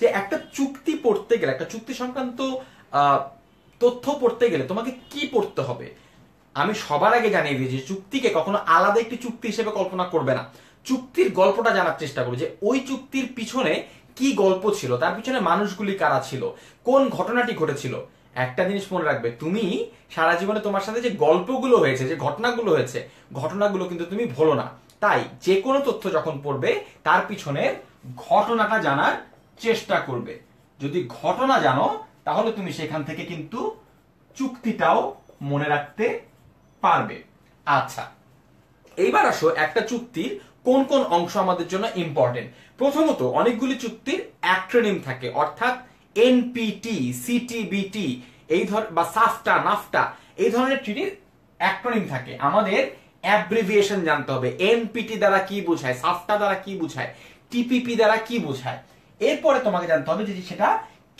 যে একটা চুক্তি পড়তে গেলে একটা চুক্তি সংক্রান্ত তথ্য পড়তে গেলে তোমাকে কি পড়তে হবে আমি সবার আগে জানিয়ে দিয়েছি চুক্তিকে কখনো আলাদা একটি চুক্তি হিসেবে কল্পনা করবে না চুক্তির গল্পটা জানার চেষ্টা করি যে ওই চুক্তির পিছনে কি গল্প ছিল তার পিছনে মানুষগুলি কারা ছিল কোন ঘটনাটি ঘটেছিল একটা জিনিস মনে রাখবে তুমি সারা জীবনে তোমার সাথে যে গল্পগুলো হয়েছে যে ঘটনাগুলো হয়েছে ঘটনাগুলো কিন্তু তুমি ভোলো না তাই যে কোনো তথ্য যখন পড়বে তার পিছনের ঘটনাটা জানার চেষ্টা করবে যদি ঘটনা জানো তাহলে তুমি সেখান থেকে কিন্তু চুক্তিটাও মনে রাখতে পারবে আচ্ছা এইবার আসো একটা চুক্তির কোন কোন অংশ আমাদের জন্য ইম্পর্টেন্ট প্রথমত অনেকগুলি চুক্তির অ্যাক্রোনিম থাকে অর্থাৎ এনপিটি সিটিবিটি এই ধর বা সাফটা নাফটা এই ধরনের ট্রিটির অ্যাক্রোনিম থাকে আমাদের অ্যাব্রিভিয়েশন জানতে হবে এনপিটি দ্বারা কি বোঝায় সাফটা দ্বারা কি বোঝায় টিপিপি দ্বারা কি বোঝায় এরপরে তোমাকে জানতে হবে যে সেটা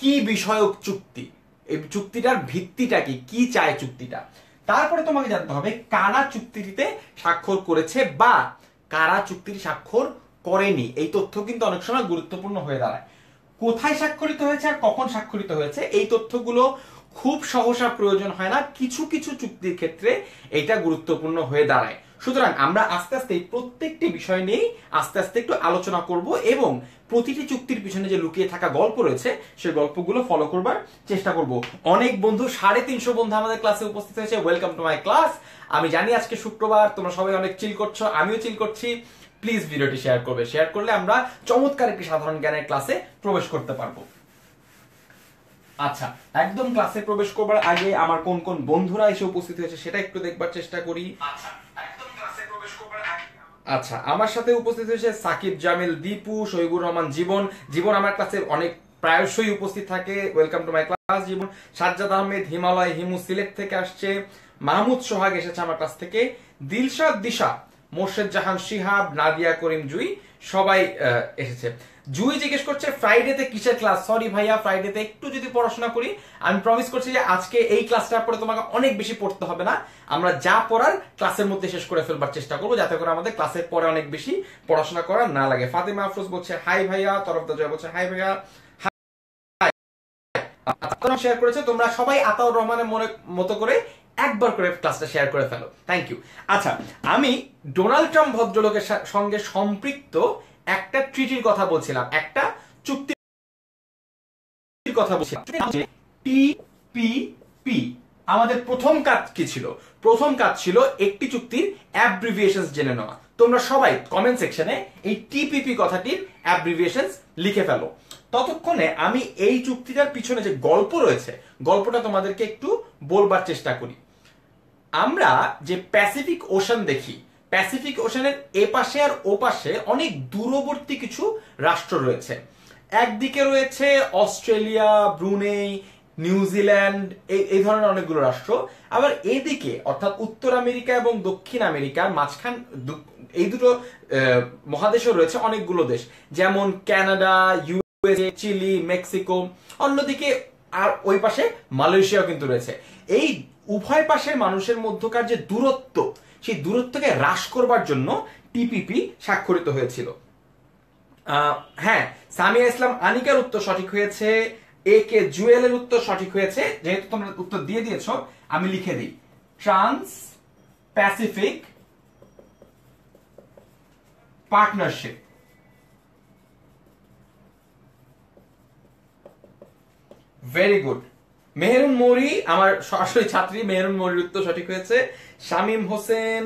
কি বিষয়ক চুক্তি এই চুক্তিটার ভিত্তিটা কি কি চায় চুক্তিটা তারপরে তোমাকে জানতে হবে কারা চুক্তিটিতে স্বাক্ষর করেছে বা কারা চুক্তির স্বাক্ষর করেনি এই তথ্য কিন্তু অনেক সময় গুরুত্বপূর্ণ হয়ে দাঁড়ায় কোথায় স্বাক্ষরিত হয়েছে আর কখন স্বাক্ষরিত হয়েছে এই তথ্যগুলো খুব সহসা প্রয়োজন হয় না কিছু কিছু চুক্তির ক্ষেত্রে এটা গুরুত্বপূর্ণ হয়ে দাঁড়ায় সুতরাং আমরা আস্তে আস্তে প্রত্যেকটি বিষয় নিয়েই আস্তে আস্তে একটু আলোচনা করব এবং প্রতিটি চুক্তির পিছনে যে লুকিয়ে থাকা গল্প রয়েছে সেই গল্পগুলো ফলো করবার চেষ্টা করব অনেক বন্ধু সাড়ে তিনশো বন্ধু আমাদের ক্লাসে উপস্থিত হয়েছে ওয়েলকাম টু মাই ক্লাস আমি জানি আজকে শুক্রবার তোমরা সবাই অনেক চিল করছো আমিও চিল করছি প্লিজ ভিডিওটি শেয়ার করবে শেয়ার করলে আমরা চমৎকার একটি সাধারণ জ্ঞানের ক্লাসে প্রবেশ করতে পারবো আচ্ছা একদম ক্লাসে প্রবেশ করবার আগে আমার কোন কোন বন্ধুরা এসে উপস্থিত হয়েছে সেটা একটু দেখবার চেষ্টা করি আচ্ছা আচ্ছা আমার সাথে উপস্থিত হয়েছে সাকিব জামিল দীপু শহীবুর রহমান জীবন জীবন আমার কাছে অনেক প্রায়শই উপস্থিত থাকে ওয়েলকাম টু মাই ক্লাস জীবন সাজ্জাদ আহমেদ হিমালয় হিমু সিলেট থেকে আসছে মাহমুদ সোহাগ এসেছে আমার কাছ থেকে দিলশাদ দিশা মোর্শেদ জাহান শিহাব নাদিয়া করিম জুই সবাই এসেছে জুই জিজ্ঞেস করছে ফ্রাইডেতে কিসের ক্লাস সরি ভাইয়া ফ্রাইডেতে একটু যদি পড়াশোনা করি আমি প্রমিস করছি যে আজকে এই ক্লাসটা পরে তোমাকে অনেক বেশি পড়তে হবে না আমরা যা পড়ার ক্লাসের মধ্যে শেষ করে ফেলবার চেষ্টা করবো যাতে করে আমাদের ক্লাসের পরে অনেক বেশি পড়াশোনা করা না লাগে ফাতেমা আফরোজ বলছে হাই ভাইয়া তরফ জয় বলছে হাই ভাইয়া শেয়ার করেছে তোমরা সবাই আতাউর রহমানের মনে মতো করে একবার করে ক্লাসটা শেয়ার করে ফেলো থ্যাংক ইউ আচ্ছা আমি ডোনাল্ড ট্রাম্প ভদ্রলোকের সঙ্গে সম্পৃক্ত একটা ট্রিটির কথা বলছিলাম একটা চুক্তির কথা বলছিলাম টিপিপি আমাদের প্রথম কাজ কি ছিল প্রথম কাজ ছিল একটি চুক্তির অ্যাব্রিভিয়েশন জেনে নেওয়া তোমরা সবাই কমেন্ট সেকশনে এই টিপিপি কথাটির অ্যাব্রিভিয়েশন লিখে ফেলো ততক্ষণে আমি এই চুক্তিটার পিছনে যে গল্প রয়েছে গল্পটা তোমাদেরকে একটু বলবার চেষ্টা করি আমরা যে প্যাসিফিক ওশান দেখি প্যাসিফিক ওশানের এপাশে আর ওপাশে অনেক দূরবর্তী কিছু রাষ্ট্র রয়েছে একদিকে রয়েছে অস্ট্রেলিয়া ব্রুনেই নিউজিল্যান্ড এই ধরনের অনেকগুলো রাষ্ট্র আবার এদিকে অর্থাৎ উত্তর আমেরিকা এবং দক্ষিণ আমেরিকার মাঝখান এই দুটো মহাদেশও রয়েছে অনেকগুলো দেশ যেমন কানাডা ইউএসএ চিলি মেক্সিকো অন্যদিকে আর ওই পাশে মালয়েশিয়াও কিন্তু রয়েছে এই উভয় পাশের মানুষের মধ্যকার যে দূরত্ব সেই দূরত্বকে হ্রাস করবার জন্য টিপিপি স্বাক্ষরিত হয়েছিল হ্যাঁ সামিয়া ইসলাম আনিকার উত্তর সঠিক হয়েছে এ কে জুয়েলের উত্তর সঠিক হয়েছে যেহেতু তোমরা উত্তর দিয়ে দিয়েছ আমি লিখে দিই trans Pacific partnership very good Mehrun Mouri আমার সরাসরি ছাত্রী মেহরুন মৌরির উত্তর সঠিক হয়েছে শামীম হোসেন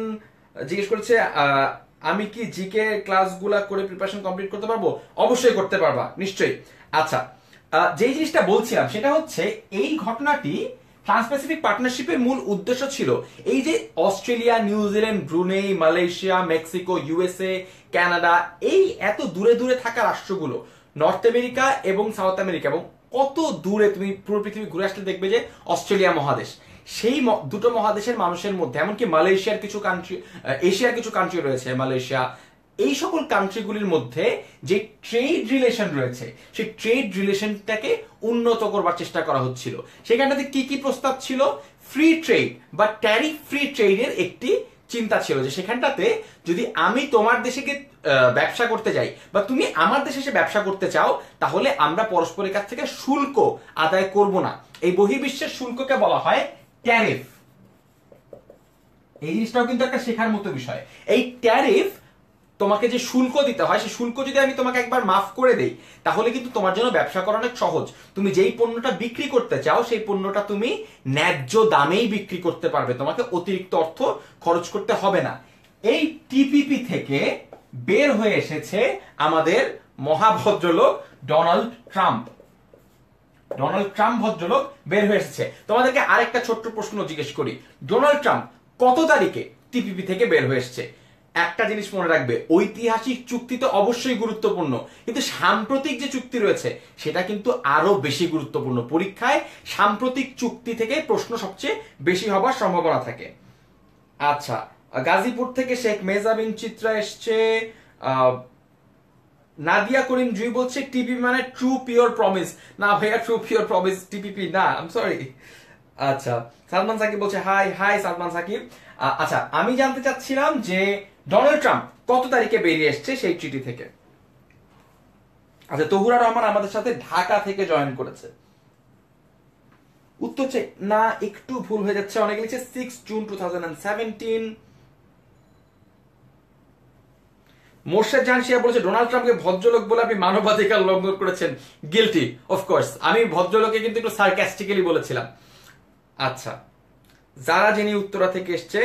জিজ্ঞেস করছে আমি কি জিকে ক্লাসগুলা করে প্রিপারেশন কমপ্লিট করতে পারবো অবশ্যই করতে পারবা নিশ্চয়ই আচ্ছা যে জিনিসটা বলছিলাম সেটা হচ্ছে এই ঘটনাটি ট্রান্সপ্যাসিফিক পার্টনারশিপের মূল উদ্দেশ্য ছিল এই যে Australia New Zealand Brunei Malaysia Mexico USA Canada এই এত দূরে দূরে থাকা রাষ্ট্রগুলো নর্থ আমেরিকা এবং সাউথ আমেরিকা এবং কত দূরে তুমি পুরো পৃথিবী ঘুরে আসলে দেখবে যে অস্ট্রেলিয়া মহাদেশ সেই দুটো মহাদেশের মানুষের মধ্যে এমনকি মালয়েশিয়ার কিছু কান্ট্রি এশিয়ার কিছু কান্ট্রি রয়েছে মালয়েশিয়া এই সকল কান্ট্রিগুলির মধ্যে যে ট্রেড রিলেশন রয়েছে সেই ট্রেড রিলেশনটাকে উন্নত করবার চেষ্টা করা হচ্ছিল সেখানটাতে কি কি প্রস্তাব ছিল ফ্রি ট্রেড বা ট্যারিফ ফ্রি ট্রেডের একটি চিন্তা ছিল যে সেখানটাতে যদি আমি তোমার দেশে গিয়ে ব্যবসা করতে যাই বা তুমি আমার দেশে এসে ব্যবসা করতে চাও তাহলে আমরা পরস্পরের কাছ থেকে শুল্ক আদায় করব না এই বহির্বিশ্বের শুল্ককে বলা হয় ট্যারিফ এই জিনিসটাও কিন্তু একটা শেখার মতো বিষয় এই ট্যারিফ তোমাকে যে শুল্ক দিতে হয় সেই শুল্ক যদি আমি তোমাকে একবার মাফ করে দেই তাহলে কিন্তু তোমার জন্য ব্যবসা করা অনেক সহজ তুমি যেই পণ্যটা বিক্রি করতে চাও সেই পণ্যটা তুমি ন্যায্য দামেই বিক্রি করতে পারবে তোমাকে অতিরিক্ত অর্থ খরচ করতে হবে না এই টিপিপি থেকে বের হয়ে এসেছে আমাদের মহাভদ্রলোক ডোনাল্ড ট্রাম্প ডোনাল্ড ট্রাম্প ভদ্রলোক বের হয়ে এসেছে তোমাদেরকে আরেকটা ছোট্ট প্রশ্ন জিজ্ঞেস করি ডোনাল্ড ট্রাম্প কত তারিখে টিপিপি থেকে বের হয়ে এসছে একটা জিনিস মনে রাখবে ঐতিহাসিক চুক্তি তো অবশ্যই গুরুত্বপূর্ণ কিন্তু সাম্প্রতিক যে চুক্তি রয়েছে সেটা কিন্তু আরো বেশি গুরুত্বপূর্ণ পরীক্ষায় সাম্প্রতিক চুক্তি থেকে প্রশ্ন সবচেয়ে বেশি হবার সম্ভাবনা থাকে আচ্ছা গাজীপুর থেকে শেখ মেজাবিন চিত্রা এসছে নাদিয়া করিম জুই বলছে টিপি মানে ট্রু পিওর প্রমিস না ভাইয়া ট্রু পিওর প্রমিস টিপিপি না সরি আচ্ছা সালমান সাকিব বলছে হাই হাই সালমান সাকিব আচ্ছা আমি জানতে চাচ্ছিলাম যে ডোনাল্ড ট্রাম্প কত তারিখে বেরিয়ে এসছে সেই চিঠি থেকে আচ্ছা তহুরা রহমান আমাদের সাথে ঢাকা থেকে জয়েন করেছে উত্তর চেক না একটু ভুল হয়ে যাচ্ছে অনেকে লিখছে six June to Morshed Siya বলেছে ডোনাল্ড ট্রাম্পকে ভদ্রলোক বলে আপনি মানবাধিকার লঙ্ঘন করেছেন গিলটি অফকোর্স আমি ভদ্রলোকে কিন্তু একটু সার্কাস্টিক্যালি বলেছিলাম আচ্ছা যারা যিনি উত্তরা থেকে এসছে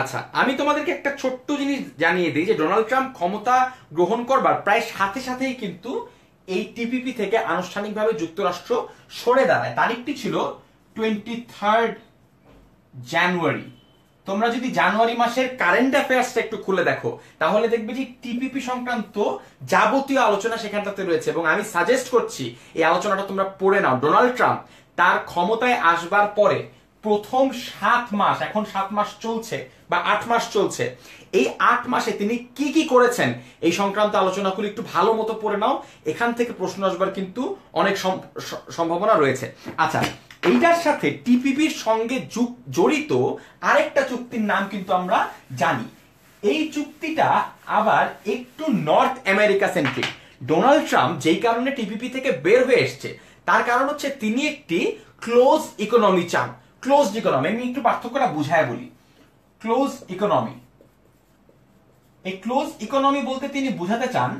আচ্ছা আমি তোমাদেরকে একটা ছোট্ট জিনিস জানিয়ে দিই যে ডোনাল্ড ট্রাম্প ক্ষমতা গ্রহণ করবার প্রায় সাথে সাথেই কিন্তু এই টিপিপি থেকে আনুষ্ঠানিকভাবে যুক্তরাষ্ট্র সরে দাঁড়ায় তারিখটি ছিল টোয়েন্টি থার্ড জানুয়ারি তোমরা যদি জানুয়ারি মাসের কারেন্ট অ্যাফেয়ার্সটা একটু খুলে দেখো তাহলে দেখবে যে টিপিপি সংক্রান্ত যাবতীয় আলোচনা সেখানটাতে রয়েছে এবং আমি সাজেস্ট করছি এই আলোচনাটা তোমরা পড়ে নাও ডোনাল্ড ট্রাম্প তার ক্ষমতায় আসবার পরে প্রথম সাত মাস এখন সাত মাস চলছে বা আট মাস চলছে এই আট মাসে তিনি কি কি করেছেন এই সংক্রান্ত আলোচনাগুলি একটু ভালো মতো পড়ে নাও এখান থেকে প্রশ্ন আসবার কিন্তু অনেক সম্ভাবনা রয়েছে আচ্ছা এইটার সাথে টিপিপির সঙ্গে জড়িত আরেকটা চুক্তির নাম কিন্তু আমরা জানি এই চুক্তিটা আবার একটু North America centric Donald Trump যেই কারণে টিপিপি থেকে বের হয়ে এসছে তার কারণ হচ্ছে তিনি একটি ক্লোজ ইকোনমি চান ক্লোজ ইকোনমি আমি একটু পার্থক্যটা বুঝায় বলি ক্লোজ ইকোনমি এই ক্লোজ ইকোনমি বলতে তিনি বুঝাতে চান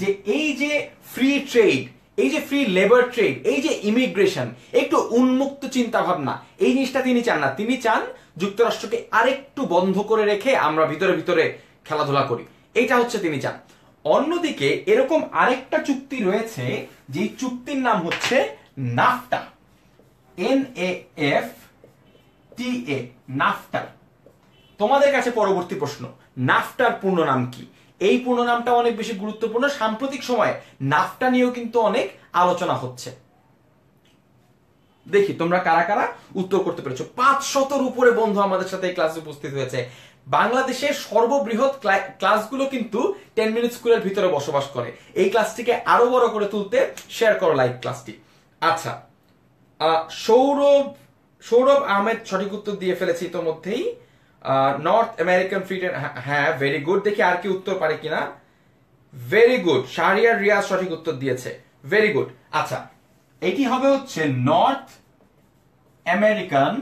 যে এই যে ফ্রি ট্রেড এই যে ফ্রি লেবার ট্রেড এই যে ইমিগ্রেশন একটু উন্মুক্ত চিন্তা ভাবনা এই জিনিসটা তিনি চান না তিনি চান যুক্তরাষ্ট্রকে আরেকটু বন্ধ করে রেখে আমরা ভিতরে ভিতরে খেলাধুলা করি এটা হচ্ছে তিনি চান অন্যদিকে এরকম আরেকটা চুক্তি রয়েছে যে চুক্তির নাম হচ্ছে নাফটা এন এ এফ টি এ নাফটার তোমাদের কাছে পরবর্তী প্রশ্ন নাফটার পূর্ণ নাম কি এই পূর্ণ নামটা অনেক বেশি গুরুত্বপূর্ণ সাম্প্রতিক সময়ে নাফটা নিয়েও কিন্তু অনেক আলোচনা হচ্ছে দেখি তোমরা কারা কারা উত্তর করতে পেরেছো পাঁচ শতর উপরে বন্ধু আমাদের সাথে এই ক্লাসে উপস্থিত হয়েছে বাংলাদেশের সর্ববৃহৎ ক্লাসগুলো কিন্তু টেন মিনিট স্কুলের ভিতরে বসবাস করে এই ক্লাসটিকে আরো বড় করে তুলতে শেয়ার করো লাইভ ক্লাসটি আচ্ছা সৌরভ সৌরভ আহমেদ সঠিক উত্তর দিয়ে ফেলেছে ইতোমধ্যেই নর্থ আমেরিকান ফ্রিডেন হ্যাঁ ভেরি হ্যাঁ, গুড দেখি আর কি উত্তর পারে কিনা ভেরি গুড শাহরিয়ার রিয়াজ সঠিক উত্তর দিয়েছে ভেরি গুড আচ্ছা এটি হবে হচ্ছে North American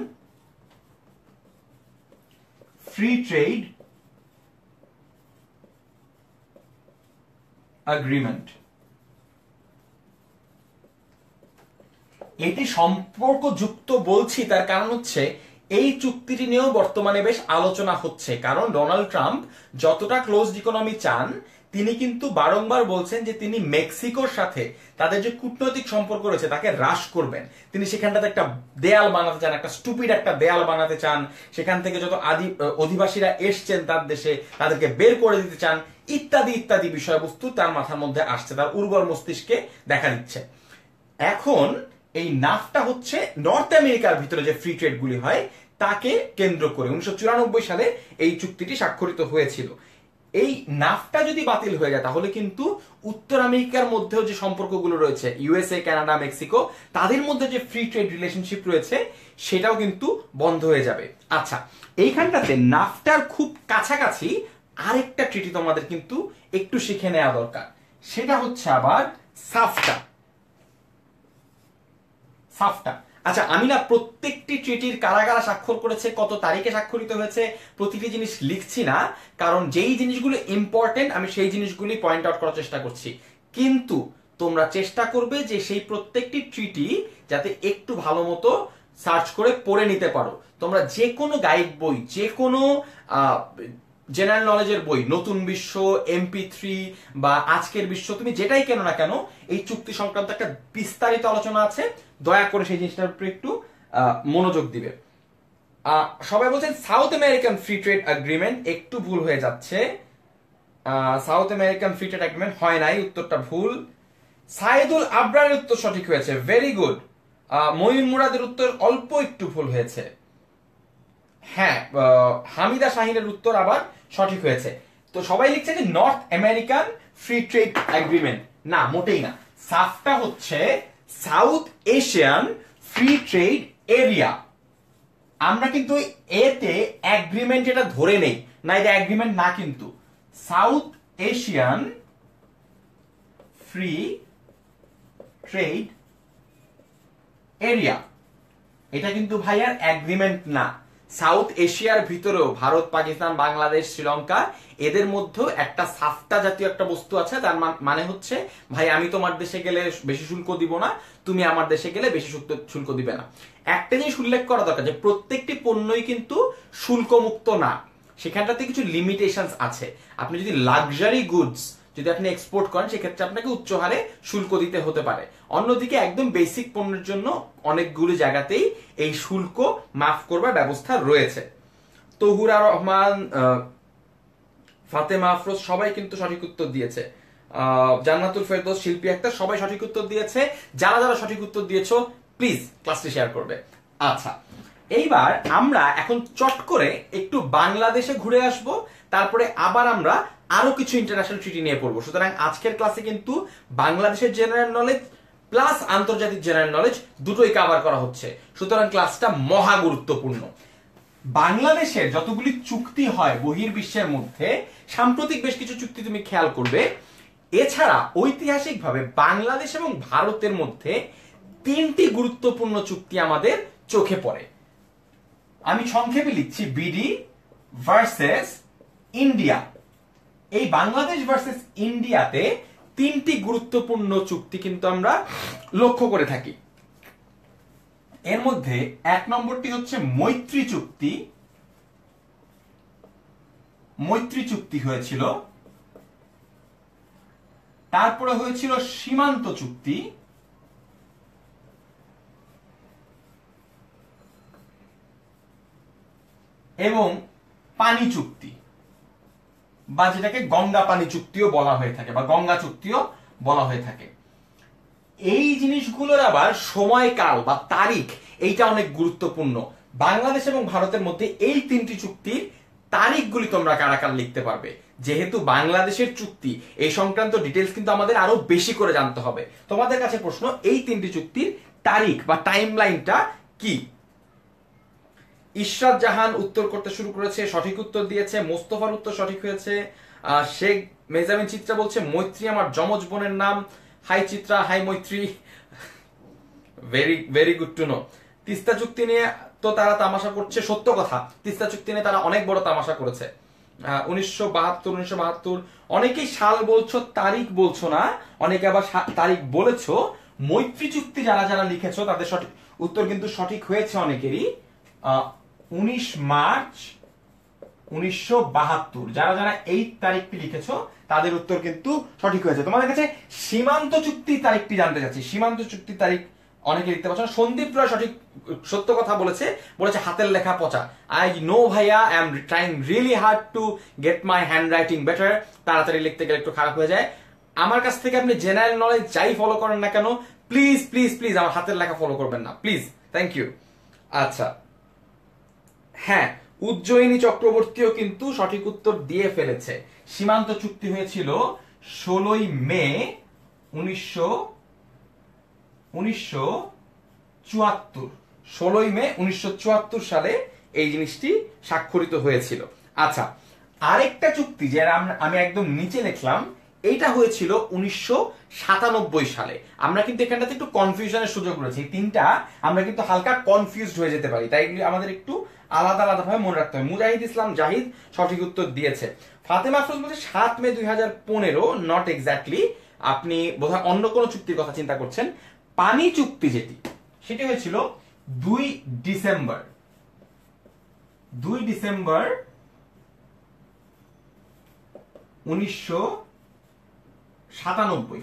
free trade agreement এটি সম্পর্কযুক্ত বলছি তার কারণ হচ্ছে এই চুক্তিটি নিয়েও বর্তমানে বেশ আলোচনা হচ্ছে কারণ ডোনাল্ড ট্রাম্প যতটা ক্লোজ ইকোনমি চান তিনি কিন্তু বারংবার বলছেন যে তিনি মেক্সিকোর সাথে তাদের যে কূটনৈতিক সম্পর্ক রয়েছে তাকে হ্রাস করবেন তিনি সেখানটাতে একটা দেয়াল বানাতে চান একটা স্টুপিড একটা দেয়াল বানাতে চান সেখান থেকে যত আদি অধিবাসীরা এসছেন তার দেশে তাদেরকে বের করে দিতে চান ইত্যাদি ইত্যাদি বিষয়বস্তু তার মাথার মধ্যে আসছে তার উর্বর মস্তিষ্কে দেখা দিচ্ছে এখন এই নাফটা হচ্ছে নর্থ আমেরিকার ভিতরে যে ফ্রি ট্রেডগুলি হয় তাকে কেন্দ্র করে উনিশশো সালে এই চুক্তিটি স্বাক্ষরিত হয়েছিল এই নাফটা যদি বাতিল হয়ে যায় তাহলে কিন্তু উত্তর আমেরিকার মধ্যেও যে সম্পর্কগুলো রয়েছে ইউএসএ কানাডা মেক্সিকো তাদের মধ্যে যে ফ্রি ট্রেড রিলেশনশিপ রয়েছে সেটাও কিন্তু বন্ধ হয়ে যাবে আচ্ছা এইখানটাতে নাফটার খুব কাছাকাছি আরেকটা ট্রিটি তোমাদের কিন্তু একটু শিখে নেওয়া দরকার সেটা হচ্ছে আবার সাফটা সাফটা আচ্ছা আমি না প্রত্যেকটি ট্রিটির কারাগারা স্বাক্ষর করেছে কত তারিখে স্বাক্ষরিত হয়েছে প্রতিটি জিনিস লিখছি না কারণ যেই জিনিসগুলো ইম্পর্টেন্ট আমি সেই জিনিসগুলি পয়েন্ট আউট করার চেষ্টা করছি কিন্তু তোমরা চেষ্টা করবে যে সেই প্রত্যেকটি ট্রিটি যাতে একটু ভালো মতো সার্চ করে পড়ে নিতে পারো তোমরা যে কোনো গাইড বই যে কোনো জেনারেল নলেজের বই নতুন বিশ্ব এমপি থ্রি বা আজকের বিশ্ব তুমি যেটাই কেন না কেন এই চুক্তি সংক্রান্ত একটা বিস্তারিত আলোচনা আছে দয়া করে সেই জিনিসটার উপরে একটু মনোযোগ দিবে সবাই বলছেন South American free trade agreement একটু ভুল হয়ে যাচ্ছে South American free trade agreement হয় নাই উত্তরটা ভুল সাইদুল আব্রার উত্তর সঠিক হয়েছে ভেরি গুড মহিন মুরাদের উত্তর অল্প একটু ভুল হয়েছে হ্যাঁ হামিদা শাহিনের উত্তর আবার সঠিক হয়েছে তো সবাই লিখছে যে North American free trade agreement না মোটেই না সাফটা হচ্ছে South Asian free trade area আমরা কিন্তু এতে অ্যাগ্রিমেন্ট এটা ধরে নেই না এটা অ্যাগ্রিমেন্ট না কিন্তু South Asian free trade area এটা কিন্তু ভাইয়ার অ্যাগ্রিমেন্ট না সাউথ এশিয়ার ভিতরেও ভারত পাকিস্তান বাংলাদেশ শ্রীলঙ্কা এদের মধ্যে একটা সাফটা জাতীয় একটা বস্তু আছে তার মানে হচ্ছে ভাই আমি তোমার দেশে গেলে বেশি শুল্ক দিব না তুমি আমার দেশে গেলে বেশি শুল্ক দিবে না একটা জিনিস উল্লেখ করা দরকার যে প্রত্যেকটি পণ্যই কিন্তু শুল্কমুক্ত না সেখানটাতে কিছু লিমিটেশন আছে আপনি যদি লাক্সারি গুডস যদি আপনি এক্সপোর্ট করেন সেক্ষেত্রে আপনাকে উচ্চ হারে শুল্ক দিতে হতে পারে অন্যদিকে একদম বেসিক পণ্যের জন্য অনেকগুলো জায়গাতেই এই শুল্ক মাফ করবার ব্যবস্থা রয়েছে তহুরা রহমান ফাতেমা আফরোজ সবাই কিন্তু সঠিক উত্তর দিয়েছে জান্নাতুল ফেরদোস শিল্পী একটা সবাই সঠিক উত্তর দিয়েছে যারা যারা সঠিক উত্তর দিয়েছো প্লিজ ক্লাসটি শেয়ার করবে আচ্ছা এইবার আমরা এখন চট করে একটু বাংলাদেশে ঘুরে আসব তারপরে আবার আমরা আরো কিছু ইন্টারন্যাশনাল ট্রিটি নিয়ে পড়বো সুতরাং আজকের ক্লাসে কিন্তু বাংলাদেশের জেনারেল নলেজ প্লাস আন্তর্জাতিক জেনারেল নলেজ দুটোই কাভার করা হচ্ছে সুতরাং ক্লাসটা মহা গুরুত্বপূর্ণ বাংলাদেশের যতগুলি চুক্তি হয় বহির্বিশ্বের মধ্যে সাম্প্রতিক বেশ কিছু চুক্তি তুমি খেয়াল করবে এছাড়া ঐতিহাসিকভাবে বাংলাদেশ এবং ভারতের মধ্যে তিনটি গুরুত্বপূর্ণ চুক্তি আমাদের চোখে পড়ে আমি সংক্ষেপে লিখছি বিডি ভার্সেস ইন্ডিয়া এই বাংলাদেশ ভার্সেস ইন্ডিয়াতে তিনটি গুরুত্বপূর্ণ চুক্তি কিন্তু আমরা লক্ষ্য করে থাকি এর মধ্যে এক নম্বরটি হচ্ছে মৈত্রী চুক্তি মৈত্রী চুক্তি হয়েছিল তারপরে হয়েছিল সীমান্ত চুক্তি এবং পানি চুক্তি বা যেটাকে গঙ্গা পানি চুক্তিও বলা হয়ে থাকে বা গঙ্গা চুক্তিও বলা হয়ে থাকে এই জিনিসগুলোর আবার সময়কাল বা তারিখ এইটা অনেক গুরুত্বপূর্ণ বাংলাদেশ এবং ভারতের মধ্যে এই তিনটি চুক্তির তারিখগুলি তোমরা কারাকার লিখতে পারবে যেহেতু বাংলাদেশের চুক্তি এই সংক্রান্ত ডিটেলস কিন্তু আমাদের আরো বেশি করে জানতে হবে তোমাদের কাছে প্রশ্ন এই তিনটি চুক্তির তারিখ বা টাইম লাইনটা কি ইশরাত জাহান উত্তর করতে শুরু করেছে সঠিক উত্তর দিয়েছে মোস্তফার উত্তর সঠিক হয়েছে শেখ মেজামিন চিত্রা বলছে মৈত্রী আমার জমজ বোনের নাম hi Chitra hi Maitri very very good to know Teesta চুক্তি নিয়ে তো তারা তামাশা করছে সত্য কথা তিস্তা চুক্তি নিয়ে তারা অনেক বড় তামাশা করেছে উনিশশো বাহাত্তর উনিশশো বাহাত্তর অনেকেই সাল বলছো তারিখ বলছো না অনেকে আবার তারিখ বলেছো মৈত্রী চুক্তি যারা যারা লিখেছো তাদের সঠিক উত্তর কিন্তু সঠিক হয়েছে অনেকেরই উনিশ মার্চ উনিশশো যারা যারা এই তারিখটি লিখেছো তাদের উত্তর কিন্তু সঠিক হয়েছে তোমাদের কাছে সীমান্ত চুক্তির তারিখটি জানতে চাচ্ছি সীমান্ত চুক্তির তারিখ অনেকে লিখতে পারছো সন্দীপ রায় সঠিক সত্য কথা বলেছে বলেছে হাতের লেখা পচা আই নো ভাইয়া I am trying really hard to get my handwriting better তাড়াতাড়ি লিখতে গেলে একটু খারাপ হয়ে যায় আমার কাছ থেকে আপনি জেনারেল নলেজ যাই ফলো করেন না কেন প্লিজ প্লিজ প্লিজ আমার হাতের লেখা ফলো করবেন না প্লিজ থ্যাংক ইউ আচ্ছা হ্যাঁ উজ্জয়িনী চক্রবর্তীও কিন্তু সঠিক উত্তর দিয়ে ফেলেছে সীমান্ত চুক্তি হয়েছিল ষোলোই মে উনিশশো উনিশশো চুয়াত্তর ষোলোই মে উনিশশো সালে এই জিনিসটি স্বাক্ষরিত হয়েছিল আচ্ছা আরেকটা চুক্তি যেটা আমি একদম নিচে লিখলাম এইটা হয়েছিল উনিশশো সালে আমরা কিন্তু এখানটাতে একটু কনফিউশনের সুযোগ রয়েছে তিনটা আমরা কিন্তু হালকা কনফিউজড হয়ে যেতে পারি তাই আমাদের একটু আলাদা আলাদা ভাবে মনে রাখতে হবে মুজাহিদ ইসলাম জাহিদ সঠিক উত্তর দিয়েছে ফাতেমা আফরোজ বলছে সাত মে দুই হাজার পনেরো নট এক্স্যাক্টলি আপনি বোধ হয় অন্য কোন চুক্তির কথা চিন্তা করছেন পানি চুক্তি যেটি সেটি হয়েছিল দুই ডিসেম্বর দুই ডিসেম্বর উনিশশো সাতানব্বই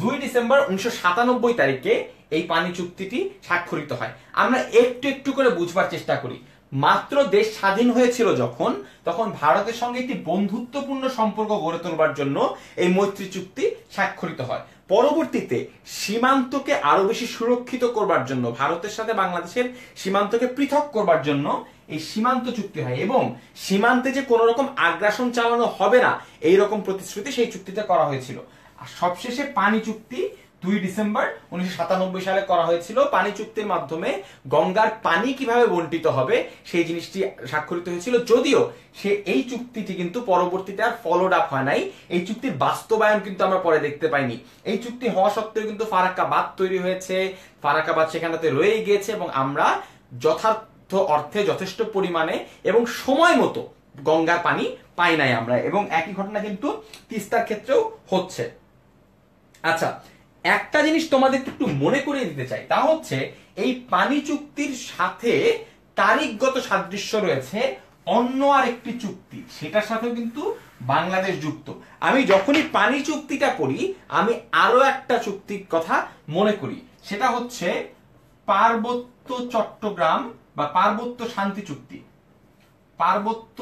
দুই ডিসেম্বর উনিশশো সাতানব্বই তারিখে এই পানি চুক্তিটি স্বাক্ষরিত হয় আমরা একটু একটু করে বুঝবার চেষ্টা করি মাত্র দেশ স্বাধীন হয়েছিল যখন তখন ভারতের সঙ্গে একটি বন্ধুত্বপূর্ণ সম্পর্ক গড়ে তোলবার জন্য এই মৈত্রী চুক্তি স্বাক্ষরিত হয় পরবর্তীতে সীমান্তকে আরো বেশি সুরক্ষিত করবার জন্য ভারতের সাথে বাংলাদেশের সীমান্তকে পৃথক করবার জন্য এই সীমান্ত চুক্তি হয় এবং সীমান্তে যে কোনো রকম আগ্রাসন চালানো হবে না এই রকম প্রতিশ্রুতি সেই চুক্তিতে করা হয়েছিল আর সবশেষে পানি চুক্তি দুই ডিসেম্বর উনিশশো সালে করা হয়েছিল পানি চুক্তির মাধ্যমে গঙ্গার পানি কিভাবে বন্টিত হবে সেই জিনিসটি স্বাক্ষরিত হয়েছিল যদিও সে এই চুক্তিটি কিন্তু পরবর্তীতে আর ফলোড আপ হয় নাই এই চুক্তির বাস্তবায়ন কিন্তু আমরা পরে দেখতে পাইনি এই চুক্তি হওয়া সত্ত্বেও কিন্তু ফারাক্কাবাদ তৈরি হয়েছে ফারাক্কাবাদ সেখানটাতে রয়ে গিয়েছে এবং আমরা যথার্থ অর্থে যথেষ্ট পরিমাণে এবং সময় মতো গঙ্গার পানি পাই নাই আমরা এবং একই ঘটনা কিন্তু তিস্তার ক্ষেত্রেও হচ্ছে আচ্ছা একটা জিনিস তোমাদেরকে একটু মনে করিয়ে দিতে চাই তা হচ্ছে এই পানি চুক্তির সাথে তারিখগত সাদৃশ্য রয়েছে অন্য আর একটি চুক্তি সেটার সাথে কিন্তু বাংলাদেশ যুক্ত আমি যখনই পানি চুক্তিটা করি আমি আরো একটা চুক্তির কথা মনে করি সেটা হচ্ছে পার্বত্য চট্টগ্রাম বা পার্বত্য শান্তি চুক্তি পার্বত্য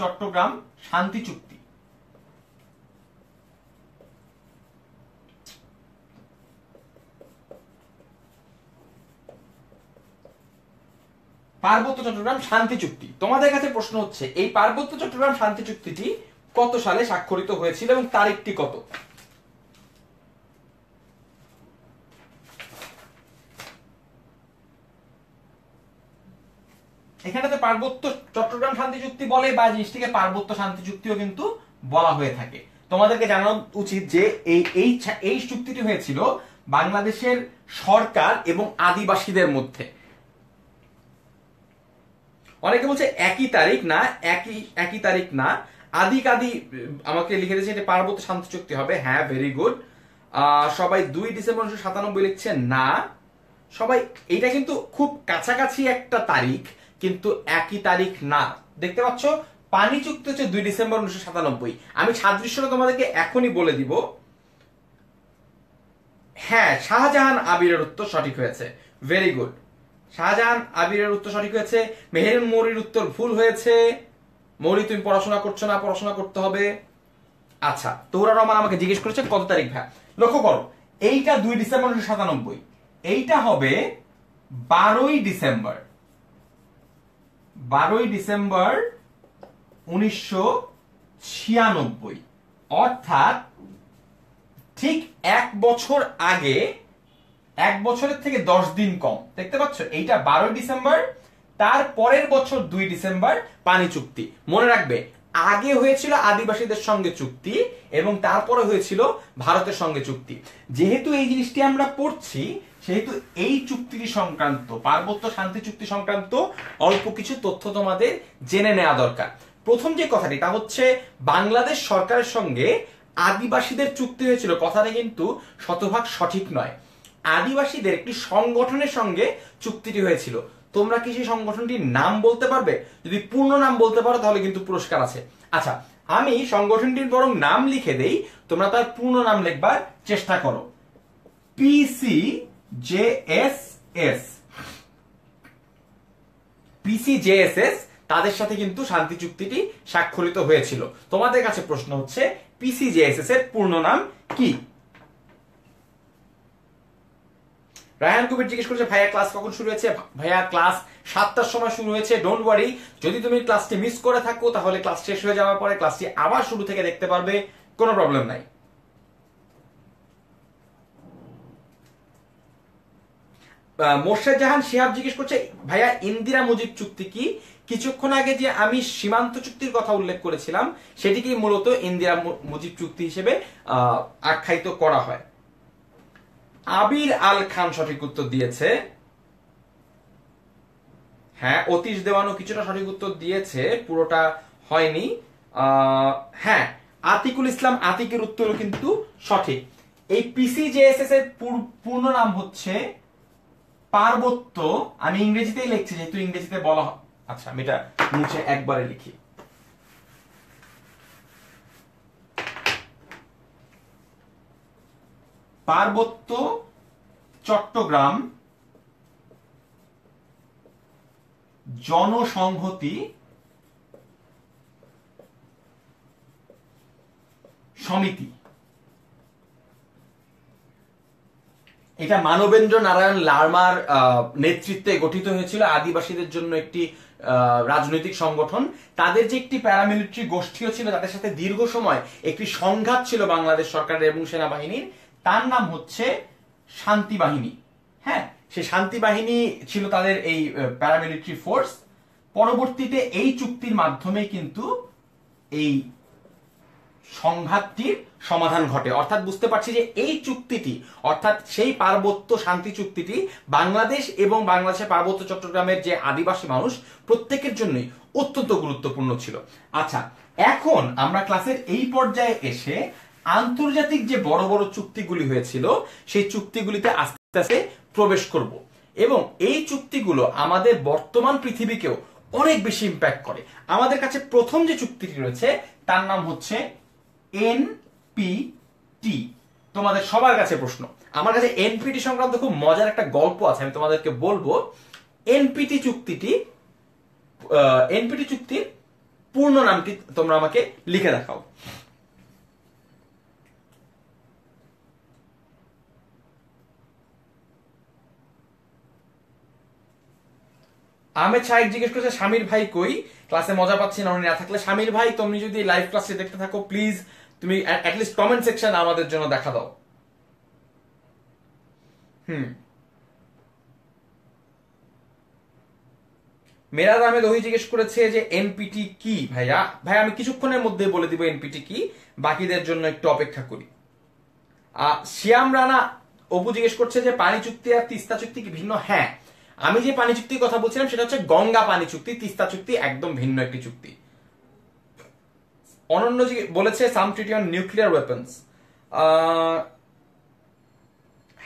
চট্টগ্রাম শান্তি চুক্তি পার্বত্য চট্টগ্রাম শান্তি চুক্তি তোমাদের কাছে প্রশ্ন হচ্ছে এই পার্বত্য চট্টগ্রাম শান্তি চুক্তিটি কত সালে স্বাক্ষরিত হয়েছিল এবং তারিখটি কত এখানে তো পার্বত্য চট্টগ্রাম শান্তি চুক্তি বলে বা জিনিসটিকে পার্বত্য শান্তি চুক্তিও কিন্তু বলা হয়ে থাকে তোমাদেরকে জানানো উচিত যে এই এই এই চুক্তিটি হয়েছিল বাংলাদেশের সরকার এবং আদিবাসীদের মধ্যে অনেকে বলছে একই তারিখ না একই একই তারিখ না আদি কাদি আমাকে লিখে দিয়েছে এটা পার্বত্য শান্তি চুক্তি হবে হ্যাঁ ভেরি গুড সবাই দুই ডিসেম্বর উনিশশো সাতানব্বই লিখছে না সবাই এটা কিন্তু খুব কাছাকাছি একটা তারিখ কিন্তু একই তারিখ না দেখতে পাচ্ছ পানি চুক্তি হচ্ছে দুই ডিসেম্বর উনিশশো সাতানব্বই আমি সাদৃশ্যটা তোমাদেরকে এখনই বলে দিব হ্যাঁ শাহজাহান আবিরের উত্তর সঠিক হয়েছে ভেরি গুড শাহজাহান আবিরের উত্তর সঠিক হয়েছে মেহের মৌরির উত্তর ভুল হয়েছে মৌরি তুমি পড়াশোনা করছো না পড়াশোনা করতে হবে আচ্ছা তোরা রহমান আমাকে জিজ্ঞেস করেছে কত তারিখ ভাই লক্ষ্য করো এইটা দুই ডিসেম্বর উনিশশো সাতানব্বই এইটা হবে বারোই ডিসেম্বর বারোই ডিসেম্বর উনিশশো ছিয়ানব্বই অর্থাৎ ঠিক এক বছর আগে এক বছরের থেকে দশ দিন কম দেখতে পাচ্ছ এইটা বারোই ডিসেম্বর তার পরের বছর দুই ডিসেম্বর পানি চুক্তি মনে রাখবে আগে হয়েছিল আদিবাসীদের সঙ্গে চুক্তি এবং তারপরে হয়েছিল ভারতের সঙ্গে চুক্তি যেহেতু এই জিনিসটি আমরা পড়ছি সেহেতু এই চুক্তিটি সংক্রান্ত পার্বত্য শান্তি চুক্তি সংক্রান্ত অল্প কিছু তথ্য তোমাদের জেনে নেওয়া দরকার প্রথম যে কথাটি তা হচ্ছে বাংলাদেশ সরকারের সঙ্গে আদিবাসীদের চুক্তি হয়েছিল কথাটা কিন্তু শতভাগ সঠিক নয় আদিবাসীদের একটি সংগঠনের সঙ্গে চুক্তিটি হয়েছিল তোমরা কি সেই সংগঠনটির নাম বলতে পারবে যদি পূর্ণ নাম বলতে পারো তাহলে কিন্তু পুরস্কার আছে আচ্ছা আমি সংগঠনটির বরং নাম লিখে দেই তোমরা তার পূর্ণ নাম লিখবার চেষ্টা করো PC J S S PC J S S তাদের সাথে কিন্তু শান্তি চুক্তিটি স্বাক্ষরিত হয়েছিল তোমাদের কাছে প্রশ্ন হচ্ছে পিসি জে এস এস এর পূর্ণ নাম কি রায়ান কুবির জিজ্ঞেস করছে ভাইয়া ক্লাস কখন শুরু হয়েছে ভাইয়া ক্লাস সাতটার সময় শুরু হয়েছে ডোন্ট ওয়ারি যদি তুমি ক্লাসটি মিস করে থাকো তাহলে ক্লাস শেষ হয়ে যাওয়ার পরে ক্লাসটি আবার শুরু থেকে দেখতে পারবে কোনো প্রবলেম নাই মোর্শেদ জাহান শিহাব জিজ্ঞেস করছে ভাইয়া ইন্দিরা মুজিব চুক্তি কি কিছুক্ষণ আগে যে আমি সীমান্ত চুক্তির কথা উল্লেখ করেছিলাম সেটিকেই মূলত ইন্দিরা মুজিব চুক্তি হিসেবে আখ্যায়িত করা হয় আবির আল খান সঠিক উত্তর দিয়েছে হ্যাঁ অতীশ দেওয়ানো কিছুটা সঠিক উত্তর দিয়েছে পুরোটা হয়নি হ্যাঁ আতিকুল ইসলাম আতিকের উত্তর কিন্তু সঠিক এই এস এর পূর্ণ নাম হচ্ছে পার্বত্য আমি ইংরেজিতেই লিখছি যেহেতু ইংরেজিতে বলা আচ্ছা আমি এটা মুছে একবারে লিখি পার্বত্য চট্টগ্রাম জনসংহতি সমিতি এটা মানবেন্দ্র নারায়ণ লার্মার নেতৃত্বে গঠিত হয়েছিল আদিবাসীদের জন্য একটি রাজনৈতিক সংগঠন তাদের যে একটি প্যারামিলিটারি গোষ্ঠীও ছিল তাদের সাথে দীর্ঘ সময় একটি সংঘাত ছিল বাংলাদেশ সরকারের এবং সেনাবাহিনীর তার নাম হচ্ছে শান্তি বাহিনী হ্যাঁ সে শান্তি বাহিনী ছিল তাদের এই প্যারামিলিটারি ফোর্স পরবর্তীতে এই চুক্তির মাধ্যমে কিন্তু এই সংঘাতটির সমাধান ঘটে অর্থাৎ বুঝতে পারছি যে এই চুক্তিটি অর্থাৎ সেই পার্বত্য শান্তি চুক্তিটি বাংলাদেশ এবং বাংলাদেশের পার্বত্য চট্টগ্রামের যে আদিবাসী মানুষ প্রত্যেকের জন্যই অত্যন্ত গুরুত্বপূর্ণ ছিল আচ্ছা এখন আমরা ক্লাসের এই পর্যায়ে এসে আন্তর্জাতিক যে বড় বড় চুক্তিগুলি হয়েছিল সেই চুক্তিগুলিতে আস্তে আস্তে প্রবেশ করব এবং এই চুক্তিগুলো আমাদের বর্তমান পৃথিবীকেও অনেক বেশি ইম্প্যাক্ট করে আমাদের কাছে প্রথম যে চুক্তিটি রয়েছে তার নাম হচ্ছে এনপিটি তোমাদের সবার কাছে প্রশ্ন আমার কাছে এনপিটি সংক্রান্ত খুব মজার একটা গল্প আছে আমি তোমাদেরকে বলবো এনপিটি চুক্তিটি এনপিটি চুক্তির পূর্ণ নামটি তোমরা আমাকে লিখে দেখাও আমেদ শাহেক জিজ্ঞেস করেছে স্বামীর ভাই কই ক্লাসে মজা পাচ্ছি না না থাকলে স্বামীর ভাই তুমি যদি লাইভ ক্লাসে দেখতে থাকো প্লিজ তুমি অ্যাটলিস্ট কমেন্ট সেকশন আমাদের জন্য দেখা দাও হুম মেরাদ আহমেদ ওই জিজ্ঞেস করেছে যে এনপিটি কি ভাইয়া ভাই আমি কিছুক্ষণের মধ্যে বলে দিব এনপিটি কি বাকিদের জন্য একটু অপেক্ষা করি শিয়াম রানা অপু জিজ্ঞেস করছে যে পানি চুক্তি আর তিস্তা চুক্তি কি ভিন্ন হ্যাঁ আমি যে পানি চুক্তির কথা বলছিলাম সেটা হচ্ছে গঙ্গা পানি চুক্তি তিস্তা চুক্তি একদম ভিন্ন একটি চুক্তি অনন্য যে বলেছে some treaty on nuclear weapons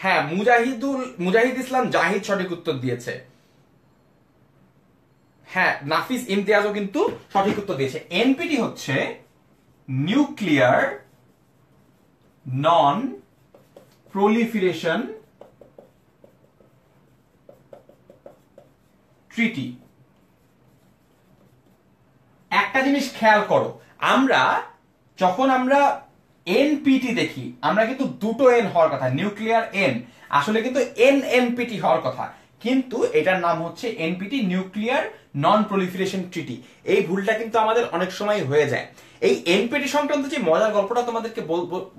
হ্যাঁ মুজাহিদুল মুজাহিদ ইসলাম জাহিদ সঠিক উত্তর দিয়েছে হ্যাঁ নাফিস ইমতিয়াজও কিন্তু সঠিক উত্তর দিয়েছে এনপিটি হচ্ছে নিউক্লিয়ার নন প্রলিফিরেশন ট্রিটি একটা জিনিস খেয়াল করো আমরা যখন আমরা এনপিটি দেখি আমরা কিন্তু দুটো এন হওয়ার কথা নিউক্লিয়ার এন আসলে কিন্তু এন এনপিটি হওয়ার কথা কিন্তু এটার নাম হচ্ছে এনপিটি নিউক্লিয়ার নন প্রলিফিরেশন ট্রিটি এই ভুলটা কিন্তু আমাদের অনেক সময় হয়ে যায় এই এনপিটি সংক্রান্ত যে মজার গল্পটা তোমাদেরকে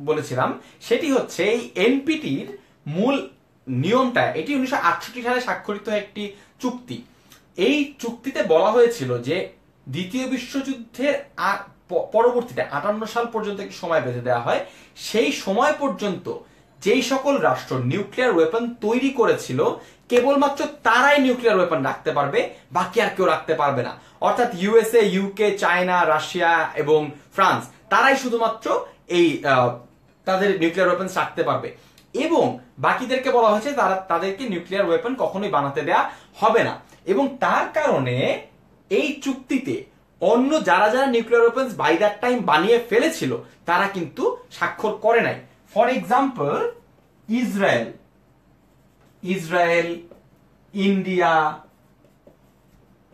বলেছিলাম সেটি হচ্ছে এই এনপিটির মূল নিয়মটা এটি উনিশশো সালে স্বাক্ষরিত একটি চুক্তি এই চুক্তিতে বলা হয়েছিল যে দ্বিতীয় বিশ্বযুদ্ধের পরবর্তীতে আটান্ন সাল পর্যন্ত একটি সময় বেঁধে দেওয়া হয় সেই সময় পর্যন্ত যেই সকল রাষ্ট্র নিউক্লিয়ার ওয়েপন তৈরি করেছিল কেবলমাত্র তারাই নিউক্লিয়ার ওয়েপন রাখতে পারবে বাকি আর কেউ রাখতে পারবে না অর্থাৎ ইউএসএ ইউকে চায়না রাশিয়া এবং ফ্রান্স তারাই শুধুমাত্র এই তাদের নিউক্লিয়ার ওয়েপন রাখতে পারবে এবং বাকিদেরকে বলা হয়েছে তারা তাদেরকে নিউক্লিয়ার ওয়েপন কখনোই বানাতে দেয়া হবে না এবং তার কারণে এই চুক্তিতে অন্য যারা যারা nuclear weapons by that time বানিয়ে ফেলেছিল তারা কিন্তু স্বাক্ষর করে নাই for example Israel Israel India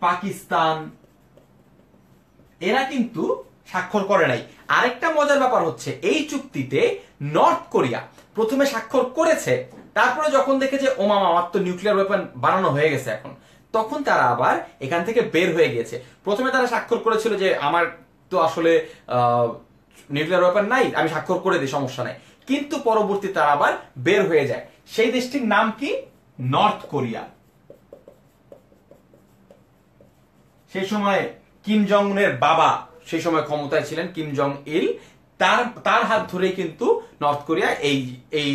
Pakistan এরা কিন্তু স্বাক্ষর করে নাই আরেকটা মজার ব্যাপার হচ্ছে এই চুক্তিতে নর্থ কোরিয়া প্রথমে স্বাক্ষর করেছে তারপরে যখন দেখেছে ওমামা আমার তো নিউক্লিয়ার ওয়েপন বানানো হয়ে গেছে এখন তখন তারা আবার এখান থেকে বের হয়ে গিয়েছে প্রথমে তারা স্বাক্ষর করেছিল যে আমার তো আসলে নিউক্লিয়ার ওয়েপার নাই আমি স্বাক্ষর করে দিই সমস্যা নাই কিন্তু পরবর্তী তারা আবার বের হয়ে যায় সেই দেশটির নাম কি নর্থ কোরিয়া সেই সময় কিম জং উনের বাবা সেই সময় ক্ষমতায় ছিলেন কিম জং ইল তার তার হাত ধরেই কিন্তু নর্থ কোরিয়া এই এই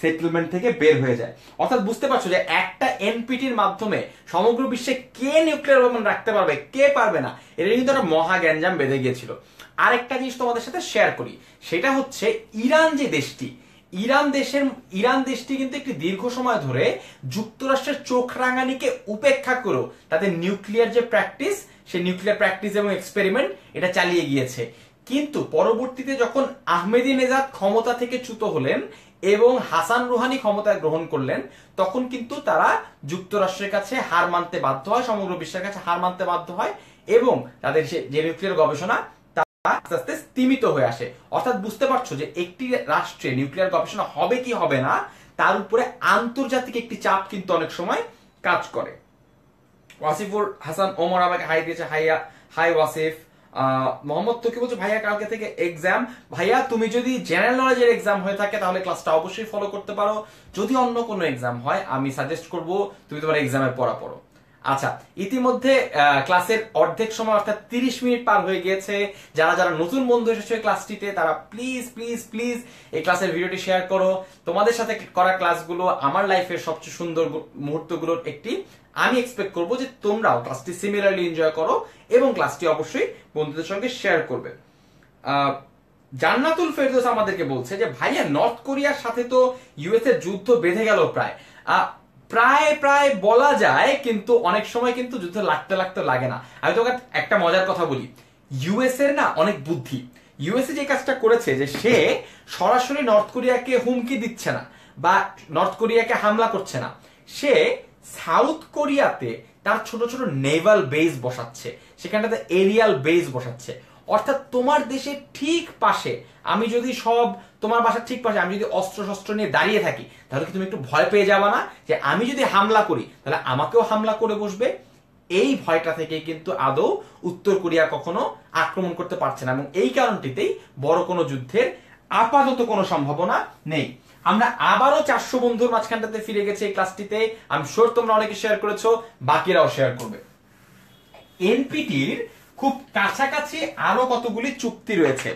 সেটেলমেন্ট থেকে বের হয়ে যায় অর্থাৎ বুঝতে পারছো যে একটা এনপিটির মাধ্যমে সমগ্র বিশ্বে কে নিউক্লিয়ার ওয়েপন রাখতে পারবে কে পারবে না এটা কিন্তু একটা মহা গ্যাঞ্জাম বেঁধে গিয়েছিল আরেকটা জিনিস তোমাদের সাথে শেয়ার করি সেটা হচ্ছে ইরান যে দেশটি ইরান দেশের ইরান দেশটি কিন্তু একটি দীর্ঘ সময় ধরে যুক্তরাষ্ট্রের চোখ রাঙানিকে উপেক্ষা করেও তাদের নিউক্লিয়ার যে প্র্যাকটিস সে নিউক্লিয়ার প্র্যাকটিস এবং এক্সপেরিমেন্ট এটা চালিয়ে গিয়েছে কিন্তু পরবর্তীতে যখন আহমেদিনেজাদ ক্ষমতা থেকে চ্যুত হলেন এবং হাসান রুহানি ক্ষমতায় গ্রহণ করলেন তখন কিন্তু তারা যুক্তরাষ্ট্রের কাছে হার মানতে বাধ্য হয় সমগ্র বিশ্বের কাছে হার মানতে বাধ্য হয় এবং তাদের যে নিউক্লিয়ার গবেষণা আস্তে আস্তে স্তীমিত হয়ে আসে অর্থাৎ বুঝতে পারছো যে একটি রাষ্ট্রে নিউক্লিয়ার গবেষণা হবে কি হবে না তার উপরে আন্তর্জাতিক একটি চাপ কিন্তু অনেক সময় কাজ করে ওয়াসিফুর হাসান ওমর আমাকে হাই দিয়েছে হাই হাই ওয়াসিফ মোহাম্মদ তকি ভাইয়া কালকে থেকে এক্সাম ভাইয়া তুমি যদি জেনারেল নলেজের এক্সাম হয়ে থাকে তাহলে ক্লাসটা অবশ্যই ফলো করতে পারো যদি অন্য কোনো এক্সাম হয় আমি সাজেস্ট করব তুমি তোমার এক্সামের পড়া পড়ো আচ্ছা ইতিমধ্যে ক্লাসের অর্ধেক সময় অর্থাৎ তিরিশ মিনিট পার হয়ে গিয়েছে যারা যারা নতুন বন্ধু এসেছে ক্লাসটিতে তারা প্লিজ প্লিজ প্লিজ এই ক্লাসের ভিডিওটি শেয়ার করো তোমাদের সাথে করা ক্লাসগুলো আমার লাইফের সবচেয়ে সুন্দর মুহূর্তগুলোর একটি আমি এক্সপেক্ট করবো যে তোমরাও ক্লাসটি সিমিলারলি এনজয় করো এবং ক্লাসটি অবশ্যই বন্ধুদের সঙ্গে শেয়ার করবে জান্নাতুল ফেরদোস আমাদেরকে বলছে যে ভাইয়া নর্থ কোরিয়ার সাথে তো ইউএসএ যুদ্ধ বেঁধে গেল প্রায় প্রায় প্রায় বলা যায় কিন্তু অনেক সময় কিন্তু যুদ্ধ লাগতে লাগতে লাগে না আমি তোকে একটা মজার কথা বলি ইউএস এর না অনেক বুদ্ধি ইউএসএ যে কাজটা করেছে যে সে সরাসরি নর্থ কোরিয়াকে হুমকি দিচ্ছে না বা নর্থ কোরিয়াকে হামলা করছে না সে সাউথ কোরিয়াতে তার ছোট ছোট নেভাল বেস বসাচ্ছে সেখানটাতে এরিয়াল বেস বসাচ্ছে অর্থাৎ তোমার দেশে ঠিক পাশে আমি যদি সব তোমার বাসার ঠিক পাশে আমি যদি অস্ত্র শস্ত্র নিয়ে দাঁড়িয়ে থাকি তাহলে কি তুমি একটু ভয় পেয়ে যাবা না যে আমি যদি হামলা করি তাহলে আমাকেও হামলা করে বসবে এই ভয়টা থেকে কিন্তু আদৌ উত্তর কোরিয়া কখনো আক্রমণ করতে পারছে না এবং এই কারণটিতেই বড় কোনো যুদ্ধের আপাতত কোনো সম্ভাবনা নেই আমরা আবারও চারশো বন্ধুর মাঝখানটাতে ফিরে গেছে এই ক্লাসটিতে আমি শোর তোমরা অনেকে শেয়ার করেছো বাকিরাও শেয়ার করবে এনপিটির খুব কাছাকাছি আরো কতগুলি চুক্তি রয়েছে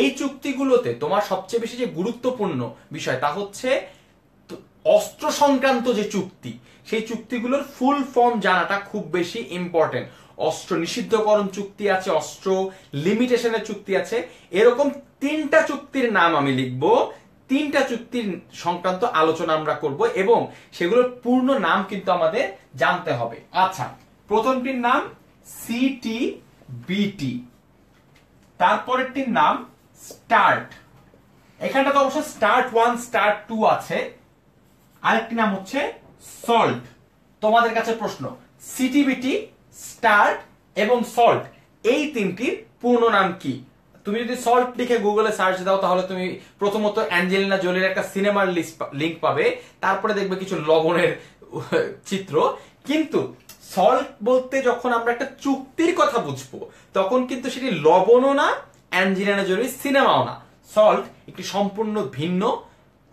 এই চুক্তিগুলোতে তোমার সবচেয়ে বেশি যে গুরুত্বপূর্ণ বিষয় তা হচ্ছে অস্ত্র সংক্রান্ত যে চুক্তি সেই চুক্তিগুলোর ফুল ফর্ম জানাটা খুব বেশি ইম্পর্টেন্ট অস্ত্র নিষিদ্ধকরণ চুক্তি আছে অস্ত্র লিমিটেশনের চুক্তি আছে এরকম তিনটা চুক্তির নাম আমি লিখবো তিনটা চুক্তির সংক্রান্ত আলোচনা আমরা করব এবং সেগুলোর পূর্ণ নাম কিন্তু আমাদের জানতে হবে আচ্ছা প্রথমটির নাম সিটি বিটি তারপরেরটির নাম স্টার্ট এখানটা তো অবশ্য স্টার্ট ওয়ান স্টার্ট টু আছে আরেকটি নাম হচ্ছে সল্ট তোমাদের কাছে প্রশ্ন সিটিবিটি স্টার্ট এবং সল্ট এই তিনটির পূর্ণ নাম কি তুমি যদি সল্ট লিখে গুগলে সার্চ দাও তাহলে তুমি প্রথমত অ্যাঞ্জেলিনা জোলির একটা সিনেমার লিঙ্ক পাবে তারপরে দেখবে কিছু লবণের চিত্র কিন্তু সল্ট বলতে যখন আমরা একটা চুক্তির কথা বুঝবো তখন কিন্তু সেটি লবণও না অ্যাঞ্জেলিনা জোলির সিনেমাও না সল্ট একটি সম্পূর্ণ ভিন্ন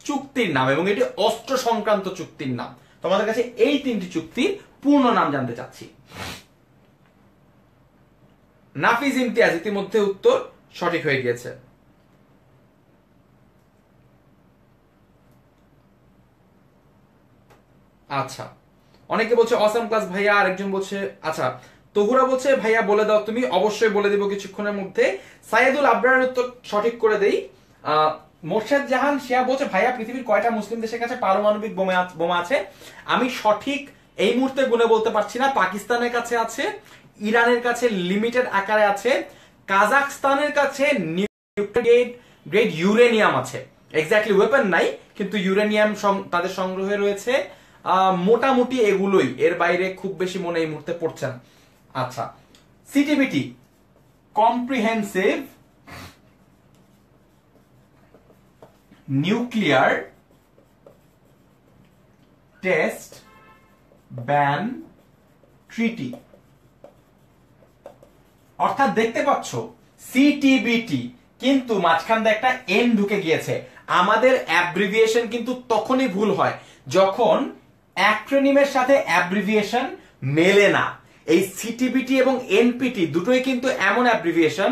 চুক্তির নাম এবং এটি অস্ত্র সংক্রান্ত চুক্তির নাম তোমাদের কাছে এই তিনটি চুক্তির পূর্ণ নাম জানতে চাচ্ছি নাফিজ ইমতিয়াজ ইতিমধ্যে উত্তর সঠিক হয়ে গিয়েছে আচ্ছা অনেকে বলছে অসাম ক্লাস ভাইয়া আরেকজন বলছে আচ্ছা তহুরা বলছে ভাইয়া বলে দাও তুমি অবশ্যই বলে দিব কিছুক্ষণের মধ্যে সাইয়েদুল আবরার উত্তর সঠিক করে দেই মোর্শেদ জাহান শিয়া বলছে ভাইয়া পৃথিবীর কয়টা মুসলিম দেশের কাছে পারমাণবিক বোমা আছে আমি সঠিক এই মুহূর্তে গুনে বলতে পারছি না পাকিস্তানের কাছে আছে ইরানের কাছে লিমিটেড আকারে আছে কাজাকস্তানের কাছে গ্রেড ইউরেনিয়াম আছে এক্স্যাক্টলি ওয়েপন নাই কিন্তু ইউরেনিয়াম তাদের সংগ্রহে রয়েছে মোটামুটি এগুলোই এর বাইরে খুব বেশি মনে এই মুহূর্তে পড়ছে আচ্ছা CTBT comprehensive nuclear test ban treaty অর্থাৎ দেখতে পাচ্ছ সিটিবিটি কিন্তু মাঝখান দিয়ে একটা এন ঢুকে গিয়েছে আমাদের অ্যাব্রিভিয়েশন কিন্তু তখনই ভুল হয় যখন অ্যাক্রোনিমের সাথে অ্যাব্রিভিয়েশন মেলে না এই সিটিবিটি এবং এনপিটি দুটোই কিন্তু এমন অ্যাব্রিভিয়েশন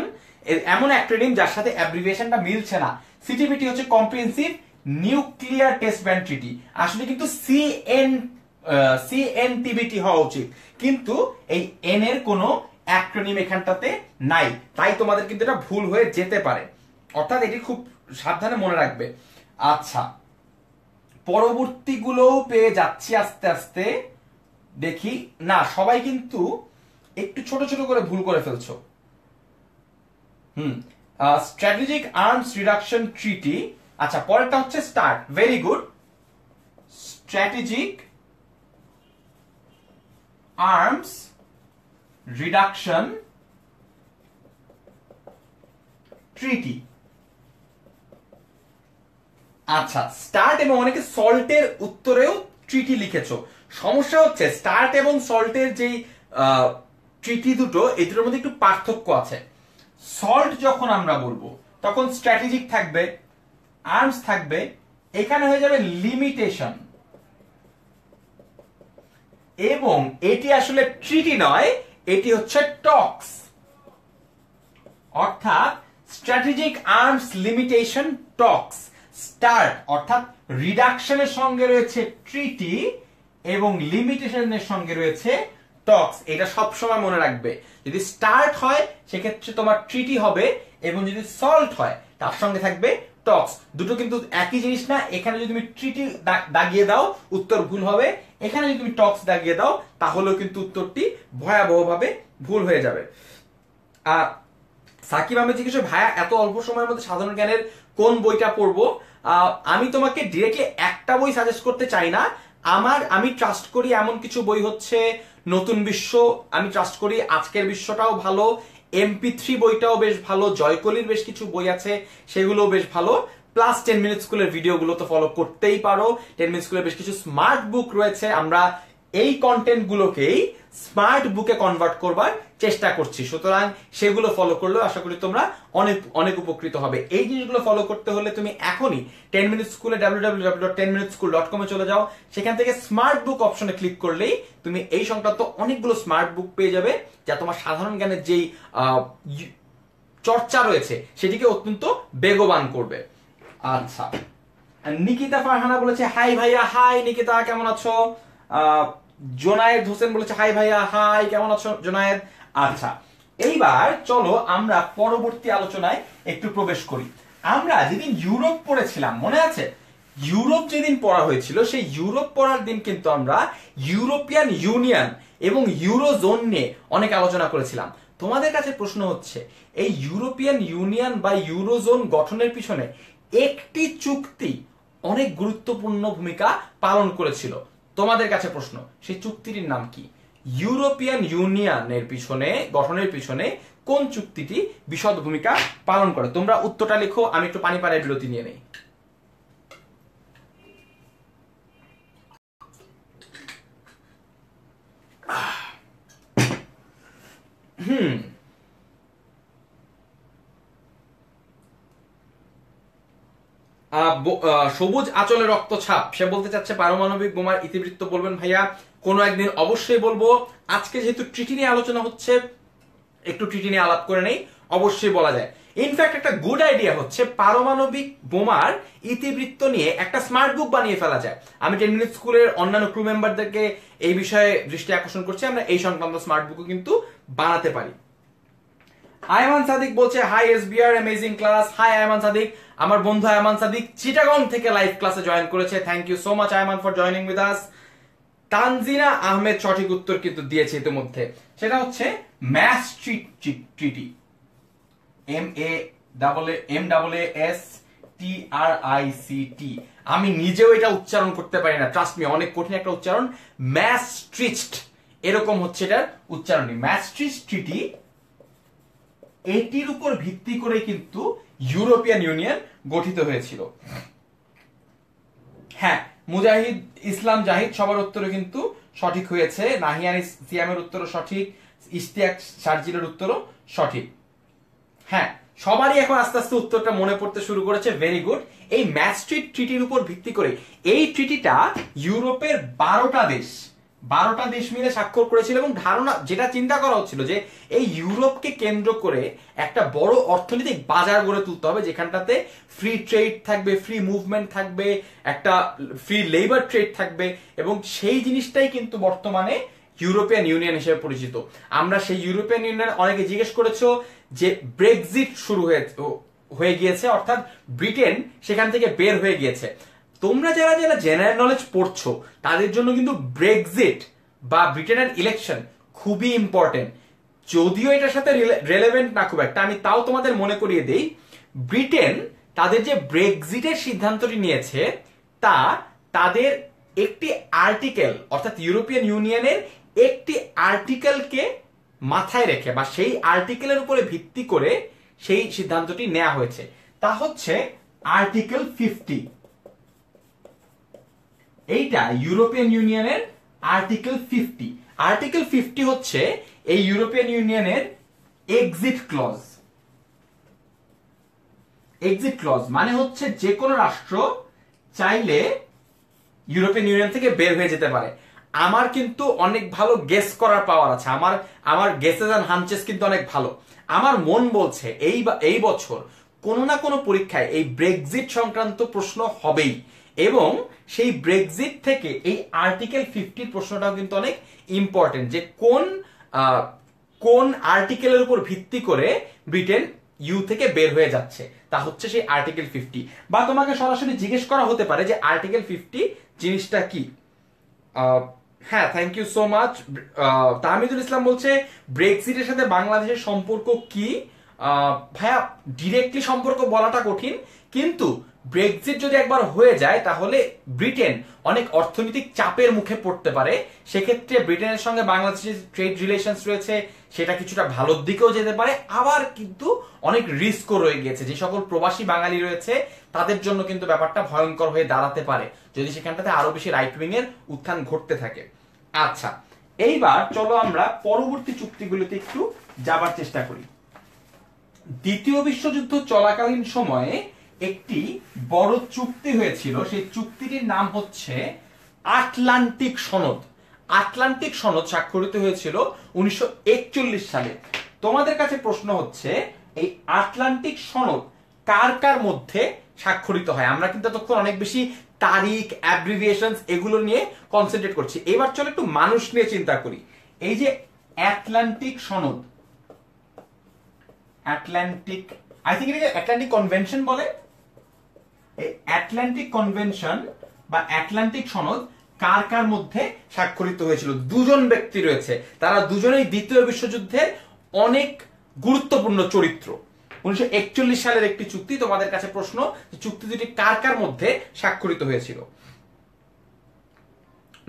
এমন অ্যাক্রোনিম যার সাথে অ্যাব্রিভিয়েশনটা মিলছে না সিটিবিটি হচ্ছে comprehensive nuclear test ban treaty আসলে কিন্তু সিএন সিএনটিবিটি হওয়া উচিত কিন্তু এই এন এর কোনো অ্যাক্রোনিম এখানটাতে নাই তাই তোমাদের কিন্তু এটা ভুল হয়ে যেতে পারে অর্থাৎ এটি খুব সাবধানে মনে রাখবে আচ্ছা পরবর্তীগুলো পেয়ে যাচ্ছি আস্তে আস্তে দেখি না সবাই কিন্তু একটু ছোট ছোট করে ভুল করে ফেলছ হুম স্ট্র্যাটেজিক আর্মস রিডাকশন ট্রিটি আচ্ছা পরেরটা হচ্ছে START very good strategic arms reduction treaty আচ্ছা স্টার্ট এবং অনেকে সল্টের উত্তরেও ট্রিটি লিখেছো সমস্যা হচ্ছে স্টার্ট এবং সল্টের যেই ট্রিটি দুটো এই দুটোর মধ্যে একটু পার্থক্য আছে সল্ট যখন আমরা বলবো তখন স্ট্র্যাটেজিক থাকবে আর্মস থাকবে এখানে হয়ে যাবে লিমিটেশন এবং এটি আসলে ট্রিটি নয় এটি হচ্ছে টক্স অর্থাৎ strategic arms limitation talks START অর্থাৎ রিডাকশনের সঙ্গে রয়েছে ট্রিটি এবং লিমিটেশনের সঙ্গে রয়েছে টক্স এটা সবসময় মনে রাখবে যদি স্টার্ট হয় সেক্ষেত্রে তোমার ট্রিটি হবে এবং যদি সল্ট হয় তার সঙ্গে থাকবে টক্স দুটো কিন্তু একই জিনিস না এখানে যদি তুমি ট্রিটি দাগিয়ে দাও উত্তর ভুল হবে এখানে যদি তুমি টক্স দাগিয়ে দাও তাহলেও কিন্তু উত্তরটি ভয়াবহভাবে ভুল হয়ে যাবে আর সাকিব আমি জিজ্ঞেস ভাইয়া এত অল্প সময়ের মধ্যে সাধারণ জ্ঞানের কোন বইটা পড়বো আমি তোমাকে ডিরেক্টলি একটা বই সাজেস্ট করতে চাই না আমার আমি ট্রাস্ট করি এমন কিছু বই হচ্ছে নতুন বিশ্ব আমি ট্রাস্ট করি আজকের বিশ্বটাও ভালো এমপি থ্রি বইটাও বেশ ভালো জয়কলির বেশ কিছু বই আছে সেগুলোও বেশ ভালো প্লাস টেন মিনিট স্কুলের ভিডিওগুলো তো ফলো করতেই পারো টেন মিনিট স্কুলের বেশ কিছু স্মার্ট বুক রয়েছে আমরা এই কন্টেন্ট গুলোকেই স্মার্ট বুকে কনভার্ট করবার চেষ্টা করছি সুতরাং সেগুলো ফলো করলেও আশা করি তোমরা অনেক অনেক উপকৃত হবে এই জিনিসগুলো ফলো করতে হলে তুমি এখনই টেন মিনিট স্কুলে ডাব্লিউডাব্লিউ চলে যাও সেখান থেকে স্মার্ট বুক অপশনে ক্লিক করলেই তুমি এই সংক্রান্ত অনেকগুলো স্মার্ট বুক পেয়ে যাবে যা তোমার সাধারণ জ্ঞানের যেই চর্চা রয়েছে সেটিকে অত্যন্ত বেগবান করবে আচ্ছা নিকিতা ফারহানা বলেছে হাই ভাইয়া হাই নিকিতা কেমন আছো জোনায়েদ হোসেন বলেছে হাই ভাইয়া হাই কেমন আছো জোনায়েদ আচ্ছা এইবার চলো আমরা পরবর্তী আলোচনায় একটু প্রবেশ করি আমরা যেদিন ইউরোপ পড়েছিলাম মনে আছে ইউরোপ যেদিন পড়া হয়েছিল সেই ইউরোপ পড়ার দিন কিন্তু আমরা ইউরোপিয়ান ইউনিয়ন এবং ইউরোজোন নিয়ে অনেক আলোচনা করেছিলাম তোমাদের কাছে প্রশ্ন হচ্ছে এই ইউরোপিয়ান ইউনিয়ন বা ইউরোজোন গঠনের পিছনে একটি চুক্তি অনেক গুরুত্বপূর্ণ ভূমিকা পালন করেছিল তোমাদের কাছে প্রশ্ন সেই চুক্তিটির নাম কি ইউরোপিয়ান ইউনিয়নের পিছনে গঠনের পিছনে কোন চুক্তিটি বিশদ ভূমিকা পালন করে তোমরা উত্তরটা লিখো আমি একটু পানি পাড়ায় বিরতি নিয়ে নেই হুম সবুজ আচলে রক্ত ছাপ সে বলতে চাচ্ছে পারমাণবিক বোমার ইতিবৃত্ত বলবেন ভাইয়া কোনো একদিন অবশ্যই বলবো আজকে যেহেতু ট্রিটি নিয়ে আলোচনা হচ্ছে একটু ট্রিটি নিয়ে আলাপ করে নেই অবশ্যই বলা যায় ইনফ্যাক্ট একটা গুড আইডিয়া হচ্ছে পারমাণবিক বোমার ইতিবৃত্ত নিয়ে একটা স্মার্ট বুক বানিয়ে ফেলা যায় আমি টেন মিনিট স্কুলের অন্যান্য ক্রু মেম্বারদেরকে এই বিষয়ে দৃষ্টি আকর্ষণ করছি আমরা এই সংক্রান্ত স্মার্ট বুকও কিন্তু বানাতে পারি আয়মান সাদিক বলছে hi S BR amazing class hi Ayman Sadik আমার বন্ধু আয়মান সাদিক চিটাগং থেকে লাইভ ক্লাসে জয়েন করেছে thank you so much Ayman for joining with us Tanzina Ahmed সঠিক উত্তর কিন্তু দিয়েছে ইতিমধ্যে সেটা হচ্ছে mass treaty M A double M double S T R I C T আমি নিজেও এটা উচ্চারণ করতে পারি না ট্রাস্ট মি অনেক কঠিন একটা উচ্চারণ ম্যাস্ট্রিচড এরকম হচ্ছে এটার উচ্চারণী ট্রিটি এটির উপর ভিত্তি করে কিন্তু ইউরোপিয়ান ইউনিয়ন গঠিত হয়েছিল হ্যাঁ মুজাহিদ ইসলাম জাহিদ সবার উত্তরে কিন্তু সঠিক হয়েছে নাহিয়ান সিয়ামের উত্তরও সঠিক ইস্তিয়াক সার্জিলের উত্তরও সঠিক হ্যাঁ সবারই এখন আস্তে আস্তে উত্তরটা মনে পড়তে শুরু করেছে ভেরি গুড এই ম্যাস্ট্রিট ট্রিটির উপর ভিত্তি করে এই ট্রিটিটা ইউরোপের বারোটা দেশ বারোটা দেশ মিলে স্বাক্ষর করেছিল এবং ধারণা যেটা চিন্তা করা হচ্ছিল যে এই ইউরোপকে কেন্দ্র করে একটা বড় অর্থনৈতিক বাজার গড়ে তুলতে হবে যেখানটাতে ফ্রি ট্রেড থাকবে ফ্রি মুভমেন্ট থাকবে একটা ফ্রি লেবার ট্রেড থাকবে এবং সেই জিনিসটাই কিন্তু বর্তমানে ইউরোপিয়ান ইউনিয়ন হিসেবে পরিচিত আমরা সেই ইউরোপিয়ান ইউনিয়ন অনেকে জিজ্ঞেস করেছ যে ব্রেক্সিট শুরু হয়ে হয়ে গিয়েছে অর্থাৎ ব্রিটেন সেখান থেকে বের হয়ে গিয়েছে তোমরা যারা যারা জেনারেল নলেজ পড়ছো তাদের জন্য কিন্তু ব্রেক্সিট বা ব্রিটেনের ইলেকশন খুবই ইম্পর্টেন্ট যদিও এটার সাথে রেলেভেন্ট না খুব একটা আমি তাও তোমাদের মনে করিয়ে দেই ব্রিটেন তাদের যে ব্রেক্সিটের সিদ্ধান্তটি নিয়েছে তা তাদের একটি আর্টিকেল অর্থাৎ ইউরোপিয়ান ইউনিয়নের একটি আর্টিকেলকে মাথায় রেখে বা সেই আর্টিকেলের উপরে ভিত্তি করে সেই সিদ্ধান্তটি নেওয়া হয়েছে তা হচ্ছে আর্টিকেল ফিফটি এইটা ইউরোপিয়ান ইউনিয়নের আর্টিকেল ফিফটি আর্টিকেল ফিফটি হচ্ছে এই ইউরোপিয়ান ইউনিয়নের এক্সিট ক্লজ এক্সিট ক্লজ মানে হচ্ছে যে কোনো রাষ্ট্র চাইলে ইউরোপিয়ান ইউনিয়ন থেকে বের হয়ে যেতে পারে আমার কিন্তু অনেক ভালো গেস করার পাওয়ার আছে আমার আমার গেসেস অ্যান্ড হানচেস কিন্তু অনেক ভালো আমার মন বলছে এই এই বছর কোনো না কোনো পরীক্ষায় এই ব্রেক্সিট সংক্রান্ত প্রশ্ন হবেই এবং সেই ব্রেক্সিট থেকে এই আর্টিকেল ফিফটির প্রশ্নটাও কিন্তু অনেক ইম্পর্টেন্ট যে কোন কোন আর্টিকেলের উপর ভিত্তি করে ব্রিটেন ইউ থেকে বের হয়ে যাচ্ছে তা হচ্ছে সেই আর্টিকেল ফিফটি বা তোমাকে সরাসরি জিজ্ঞেস করা হতে পারে যে আর্টিকেল ফিফটি জিনিসটা কি হ্যাঁ thank you so much Tahmidul Islam বলছে ব্রেক্সিটের সাথে বাংলাদেশের সম্পর্ক কি ভাইয়া ডিরেক্টলি সম্পর্ক বলাটা কঠিন কিন্তু ব্রেক্সিট যদি একবার হয়ে যায় তাহলে ব্রিটেন অনেক অর্থনৈতিক চাপের মুখে পড়তে পারে সেক্ষেত্রে ব্রিটেনের সঙ্গে বাংলাদেশের ট্রেড রিলেশনস রয়েছে সেটা কিছুটা ভালোর দিকেও যেতে পারে আবার কিন্তু অনেক রিস্কও রয়ে গেছে যে সকল প্রবাসী বাঙালি রয়েছে তাদের জন্য কিন্তু ব্যাপারটা ভয়ঙ্কর হয়ে দাঁড়াতে পারে যদি সেখানটাতে আরো বেশি রাইট উইং এর উত্থান ঘটতে থাকে আচ্ছা এইবার চলো আমরা পরবর্তী চুক্তিগুলিতে একটু যাবার চেষ্টা করি দ্বিতীয় বিশ্বযুদ্ধ চলাকালীন সময়ে একটি বড় চুক্তি হয়েছিল সেই চুক্তিটির নাম হচ্ছে আটলান্টিক সনদ আটলান্টিক সনদ স্বাক্ষরিত হয়েছিল উনিশশো সালে তোমাদের কাছে প্রশ্ন হচ্ছে এই আটলান্টিক সনদ কার কার মধ্যে স্বাক্ষরিত হয় আমরা কিন্তু এতক্ষণ অনেক বেশি তারিখ অ্যাব্রিভিয়েশন এগুলো নিয়ে কনসেন্ট্রেট করছি এবার চলো একটু মানুষ নিয়ে চিন্তা করি এই যে অ্যাটলান্টিক সনদ অ্যাটলান্টিক আই থিঙ্ক এটাকে অ্যাটলান্টিক কনভেনশন বলে এই অ্যাটলান্টিক কনভেনশন বা অ্যাটলান্টিক সনদ কার কার মধ্যে স্বাক্ষরিত হয়েছিল দুজন ব্যক্তি রয়েছে তারা দুজনেই দ্বিতীয় বিশ্বযুদ্ধে অনেক গুরুত্বপূর্ণ চরিত্র উনিশশো সালের একটি চুক্তি তোমাদের কাছে প্রশ্ন চুক্তি দুটি কার কার মধ্যে স্বাক্ষরিত হয়েছিল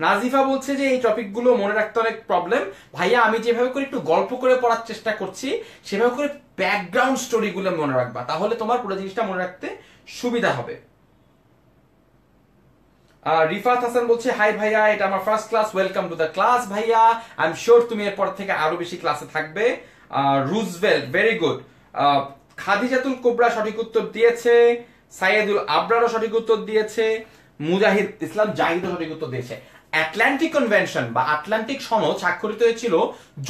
নাজিফা বলছে যে এই টপিকগুলো মনে রাখতে অনেক প্রবলেম ভাইয়া আমি যেভাবে করে একটু গল্প করে পড়ার চেষ্টা করছি সেভাবে করে ব্যাকগ্রাউন্ড স্টোরিগুলো মনে রাখবা তাহলে তোমার পুরো জিনিসটা মনে রাখতে সুবিধা হবে রিফাত হাসান বলছে হাই ভাইয়া এটা আমার first class welcome to the class ভাইয়া আই এম শিওর তুমি এরপর থেকে আরো বেশি ক্লাসে থাকবে Roosevelt very good Khadijatul Kubra সঠিক উত্তর দিয়েছে সাইয়েদুল আবরারও সঠিক উত্তর দিয়েছে মুজাহিদ ইসলাম জাহিদও সঠিক উত্তর দিয়েছে অ্যাটলান্টিক কনভেনশন বা আটলান্টিক সনদ স্বাক্ষরিত হয়েছিল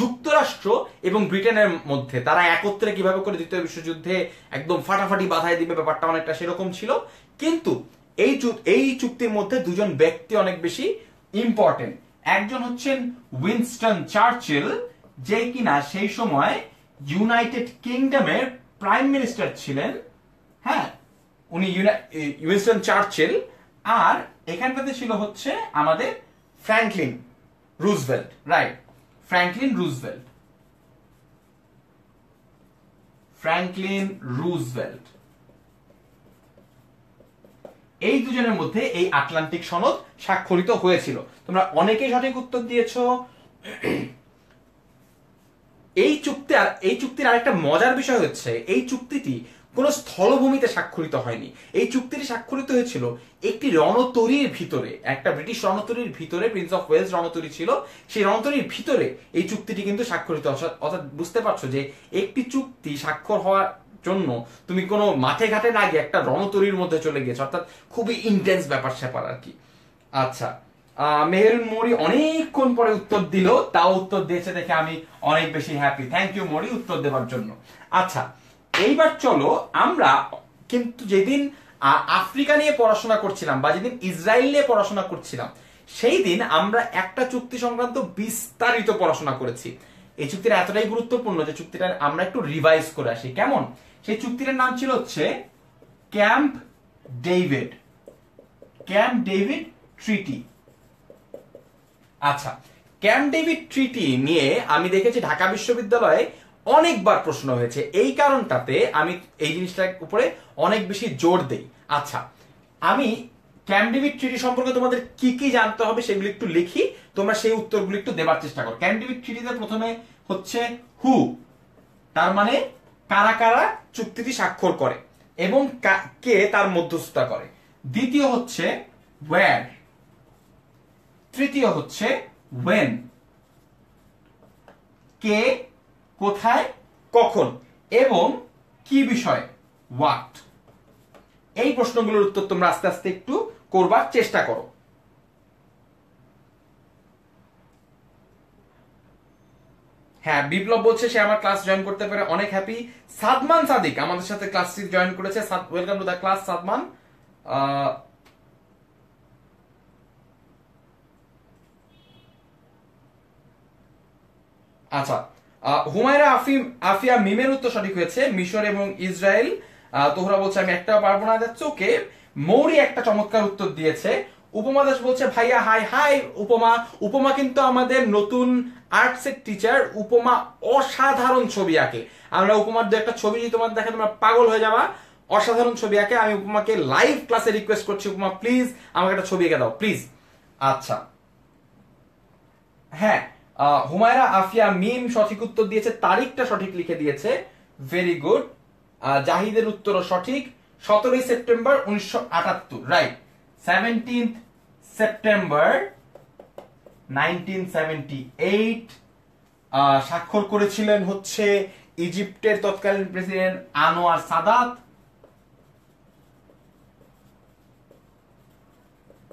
যুক্তরাষ্ট্র এবং ব্রিটেনের মধ্যে তারা একত্রে কিভাবে করে দ্বিতীয় বিশ্বযুদ্ধে একদম ফাটাফাটি বাধায় দিবে ব্যাপারটা অনেকটা সেরকম ছিল কিন্তু এই এই চুক্তির মধ্যে দুজন ব্যক্তি অনেক বেশি ইম্পর্টেন্ট একজন হচ্ছেন উইনস্টন চার্চিল যে কিনা সেই সময় ইউনাইটেড কিংডমের প্রাইম মিনিস্টার ছিলেন হ্যাঁ উনি উইনস্টন চার্চিল আর এখানটাতে ছিল হচ্ছে আমাদের Franklin Roosevelt right Franklin Roosevelt Franklin Roosevelt এই দুজনের মধ্যে এই আটলান্টিক সনদ স্বাক্ষরিত হয়েছিল তোমরা অনেকেই সঠিক উত্তর দিয়েছ এই চুক্তি আর এই চুক্তির আরেকটা মজার বিষয় হচ্ছে এই চুক্তিটি কোনো স্থলভূমিতে স্বাক্ষরিত হয়নি এই চুক্তিটি স্বাক্ষরিত হয়েছিল একটি রণতরীর ভিতরে একটা ব্রিটিশ রণতরীর ভিতরে প্রিন্স অফ ওয়েলস রণতরী ছিল সেই রণতরীর ভিতরে এই চুক্তিটি কিন্তু স্বাক্ষরিত অর্থাৎ বুঝতে পারছো যে একটি চুক্তি স্বাক্ষর হওয়ার জন্য তুমি কোনো মাঠে ঘাটে না গিয়ে একটা রণতরীর মধ্যে চলে গিয়েছো অর্থাৎ খুবই ইন্টেন্স ব্যাপার স্যাপার আর কি আচ্ছা মেহেরুন মরি অনেকক্ষণ পরে উত্তর দিল তাও উত্তর দিয়েছে দেখে আমি অনেক বেশি হ্যাপি থ্যাংক ইউ মরি উত্তর দেওয়ার জন্য আচ্ছা এইবার চলো আমরা কিন্তু যেদিন আফ্রিকা নিয়ে পড়াশোনা করছিলাম বা যেদিন ইসরায়েল নিয়ে পড়াশোনা করছিলাম সেই দিন আমরা একটা চুক্তি সংক্রান্ত বিস্তারিত পড়াশোনা করেছি এই চুক্তিটা এতটাই গুরুত্বপূর্ণ যে চুক্তিটা আমরা একটু রিভাইজ করে আসি কেমন সেই চুক্তিটার নাম ছিল হচ্ছে Camp David Camp David treaty আচ্ছা ক্যাম্প ডেভিড ট্রিটি নিয়ে আমি দেখেছি ঢাকা বিশ্ববিদ্যালয়ে অনেকবার প্রশ্ন হয়েছে এই কারণটাতে আমি এই জিনিসটার উপরে অনেক বেশি জোর দেই আচ্ছা আমি ক্যামডিভিট ট্রিটি সম্পর্কে তোমাদের কি কি জানতে হবে সেগুলি একটু লিখি তোমরা সেই উত্তরগুলি একটু দেবার চেষ্টা করো ক্যামডিভিট ট্রিটিতে প্রথমে হচ্ছে হু তার মানে কারা কারা চুক্তিটি স্বাক্ষর করে এবং কে তার মধ্যস্থতা করে দ্বিতীয় হচ্ছে ওয়ার তৃতীয় হচ্ছে ওয়েন কে কোথায় কখন এবং কি বিষয়ে হোয়াট এই প্রশ্নগুলোর উত্তর তোমরা আস্তে আস্তে একটু করবার চেষ্টা করো হ্যাঁ বিপ্লব বলছে সে আমার ক্লাস জয়েন করতে পারে অনেক হ্যাপি সাদমান সাদিক আমাদের সাথে ক্লাস জয়েন করেছে welcome to the class Sadman আচ্ছা হুমায়রা আফিম আফিয়া মিমের উত্তর সঠিক হয়েছে মিশর এবং ইসরায়েল তোহরা বলছে আমি একটা পারবো না যাচ্ছে ওকে মৌরি একটা চমৎকার উত্তর দিয়েছে উপমা দাস বলছে ভাইয়া হাই হাই উপমা উপমা কিন্তু আমাদের নতুন আর্টসের টিচার উপমা অসাধারণ ছবি আঁকে আমরা উপমার দু একটা ছবি যদি তোমার দেখে তোমরা পাগল হয়ে যাবা অসাধারণ ছবি আঁকে আমি উপমাকে লাইভ ক্লাসে রিকোয়েস্ট করছি উপমা প্লিজ আমাকে একটা ছবি এঁকে দাও প্লিজ আচ্ছা হ্যাঁ হুমায়রা আফিয়া মিম সঠিক উত্তর দিয়েছে তারিখটা সঠিক লিখে দিয়েছে ভেরি গুড জাহিদের উত্তরও সঠিক সতেরোই সেপ্টেম্বর উনিশশো আটাত্তর right seventeenth September nineteen seventy eight স্বাক্ষর করেছিলেন হচ্ছে ইজিপ্টের তৎকালীন প্রেসিডেন্ট আনোয়ার সাদাত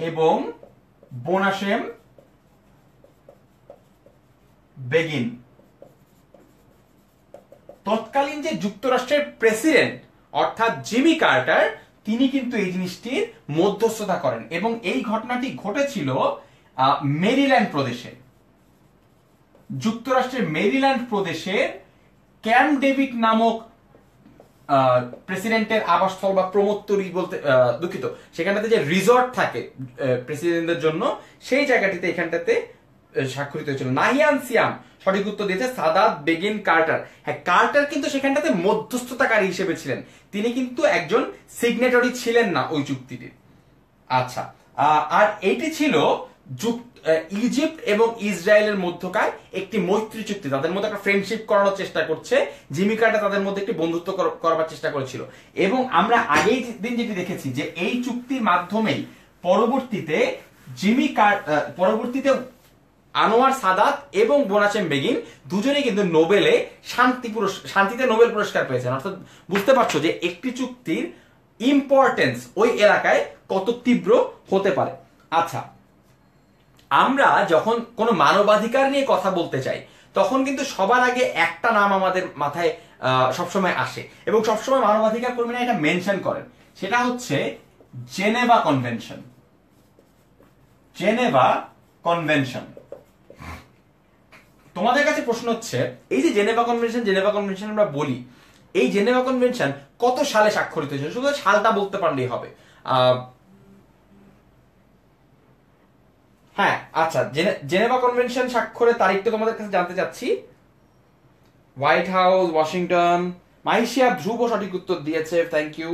এবং বোনাসেম বেগিন তৎকালীন যে যুক্তরাষ্ট্রের প্রেসিডেন্ট অর্থাৎ জিমি কার্টার তিনি কিন্তু এই জিনিসটির মধ্যস্থতা করেন এবং এই ঘটনাটি ঘটেছিল মেরিল্যান্ড প্রদেশে যুক্তরাষ্ট্রের মেরিল্যান্ড প্রদেশের ক্যাম ডেভিড নামক প্রেসিডেন্টের আবাসস্থল বা প্রমোত্তরি বলতে দুঃখিত সেখানটাতে যে রিসর্ট থাকে প্রেসিডেন্টের জন্য সেই জায়গাটিতে এখানটাতে স্বাক্ষরিত হয়েছিল নাহিয়ান সিয়াম সঠিক উত্তর দিয়েছে সাদাত বেগিন কার্টার হ্যাঁ কার্টার কিন্তু সেখানটাতে মধ্যস্থতাকারী হিসেবে ছিলেন তিনি কিন্তু একজন সিগনেটরি ছিলেন না ওই চুক্তিটির আচ্ছা আর এটি ছিল ইজিপ্ট এবং ইসরায়েলের মধ্যকার একটি মৈত্রী চুক্তি তাদের মধ্যে একটা ফ্রেন্ডশিপ করানোর চেষ্টা করছে জিমিকাটা তাদের মধ্যে একটি বন্ধুত্ব করবার চেষ্টা করেছিল এবং আমরা আগেই দিন যেটি দেখেছি যে এই চুক্তির মাধ্যমেই পরবর্তীতে জিমি কার্ট পরবর্তীতে আনোয়ার সাদাত এবং বোনাচেম বেগিন দুজনেই কিন্তু নোবেলে শান্তি পুরস্কার শান্তিতে নোবেল পুরস্কার পেয়েছেন অর্থাৎ বুঝতে পারছো যে একটি চুক্তির ইম্পর্টেন্স ওই এলাকায় কত তীব্র হতে পারে আচ্ছা আমরা যখন কোনো মানবাধিকার নিয়ে কথা বলতে চাই তখন কিন্তু সবার আগে একটা নাম আমাদের মাথায় সবসময় আসে এবং সবসময় মানবাধিকার কর্মীরা এটা মেনশন করেন সেটা হচ্ছে জেনেভা কনভেনশন জেনেভা কনভেনশন তোমাদের কাছে প্রশ্ন হচ্ছে এই যে জেনেভা কনভেনশন জেনেভা কনভেনশন আমরা বলি এই জেনেভা কনভেনশন কত সালে স্বাক্ষরিত হয়েছিল শুধু সালটা বলতে পারলেই হবে হ্যাঁ আচ্ছা জেনেভা কনভেনশন স্বাক্ষরের তারিখটা তোমাদের কাছে জানতে চাচ্ছি White House Washington Maishia Dhruba সঠিক উত্তর দিয়েছে থ্যাংক ইউ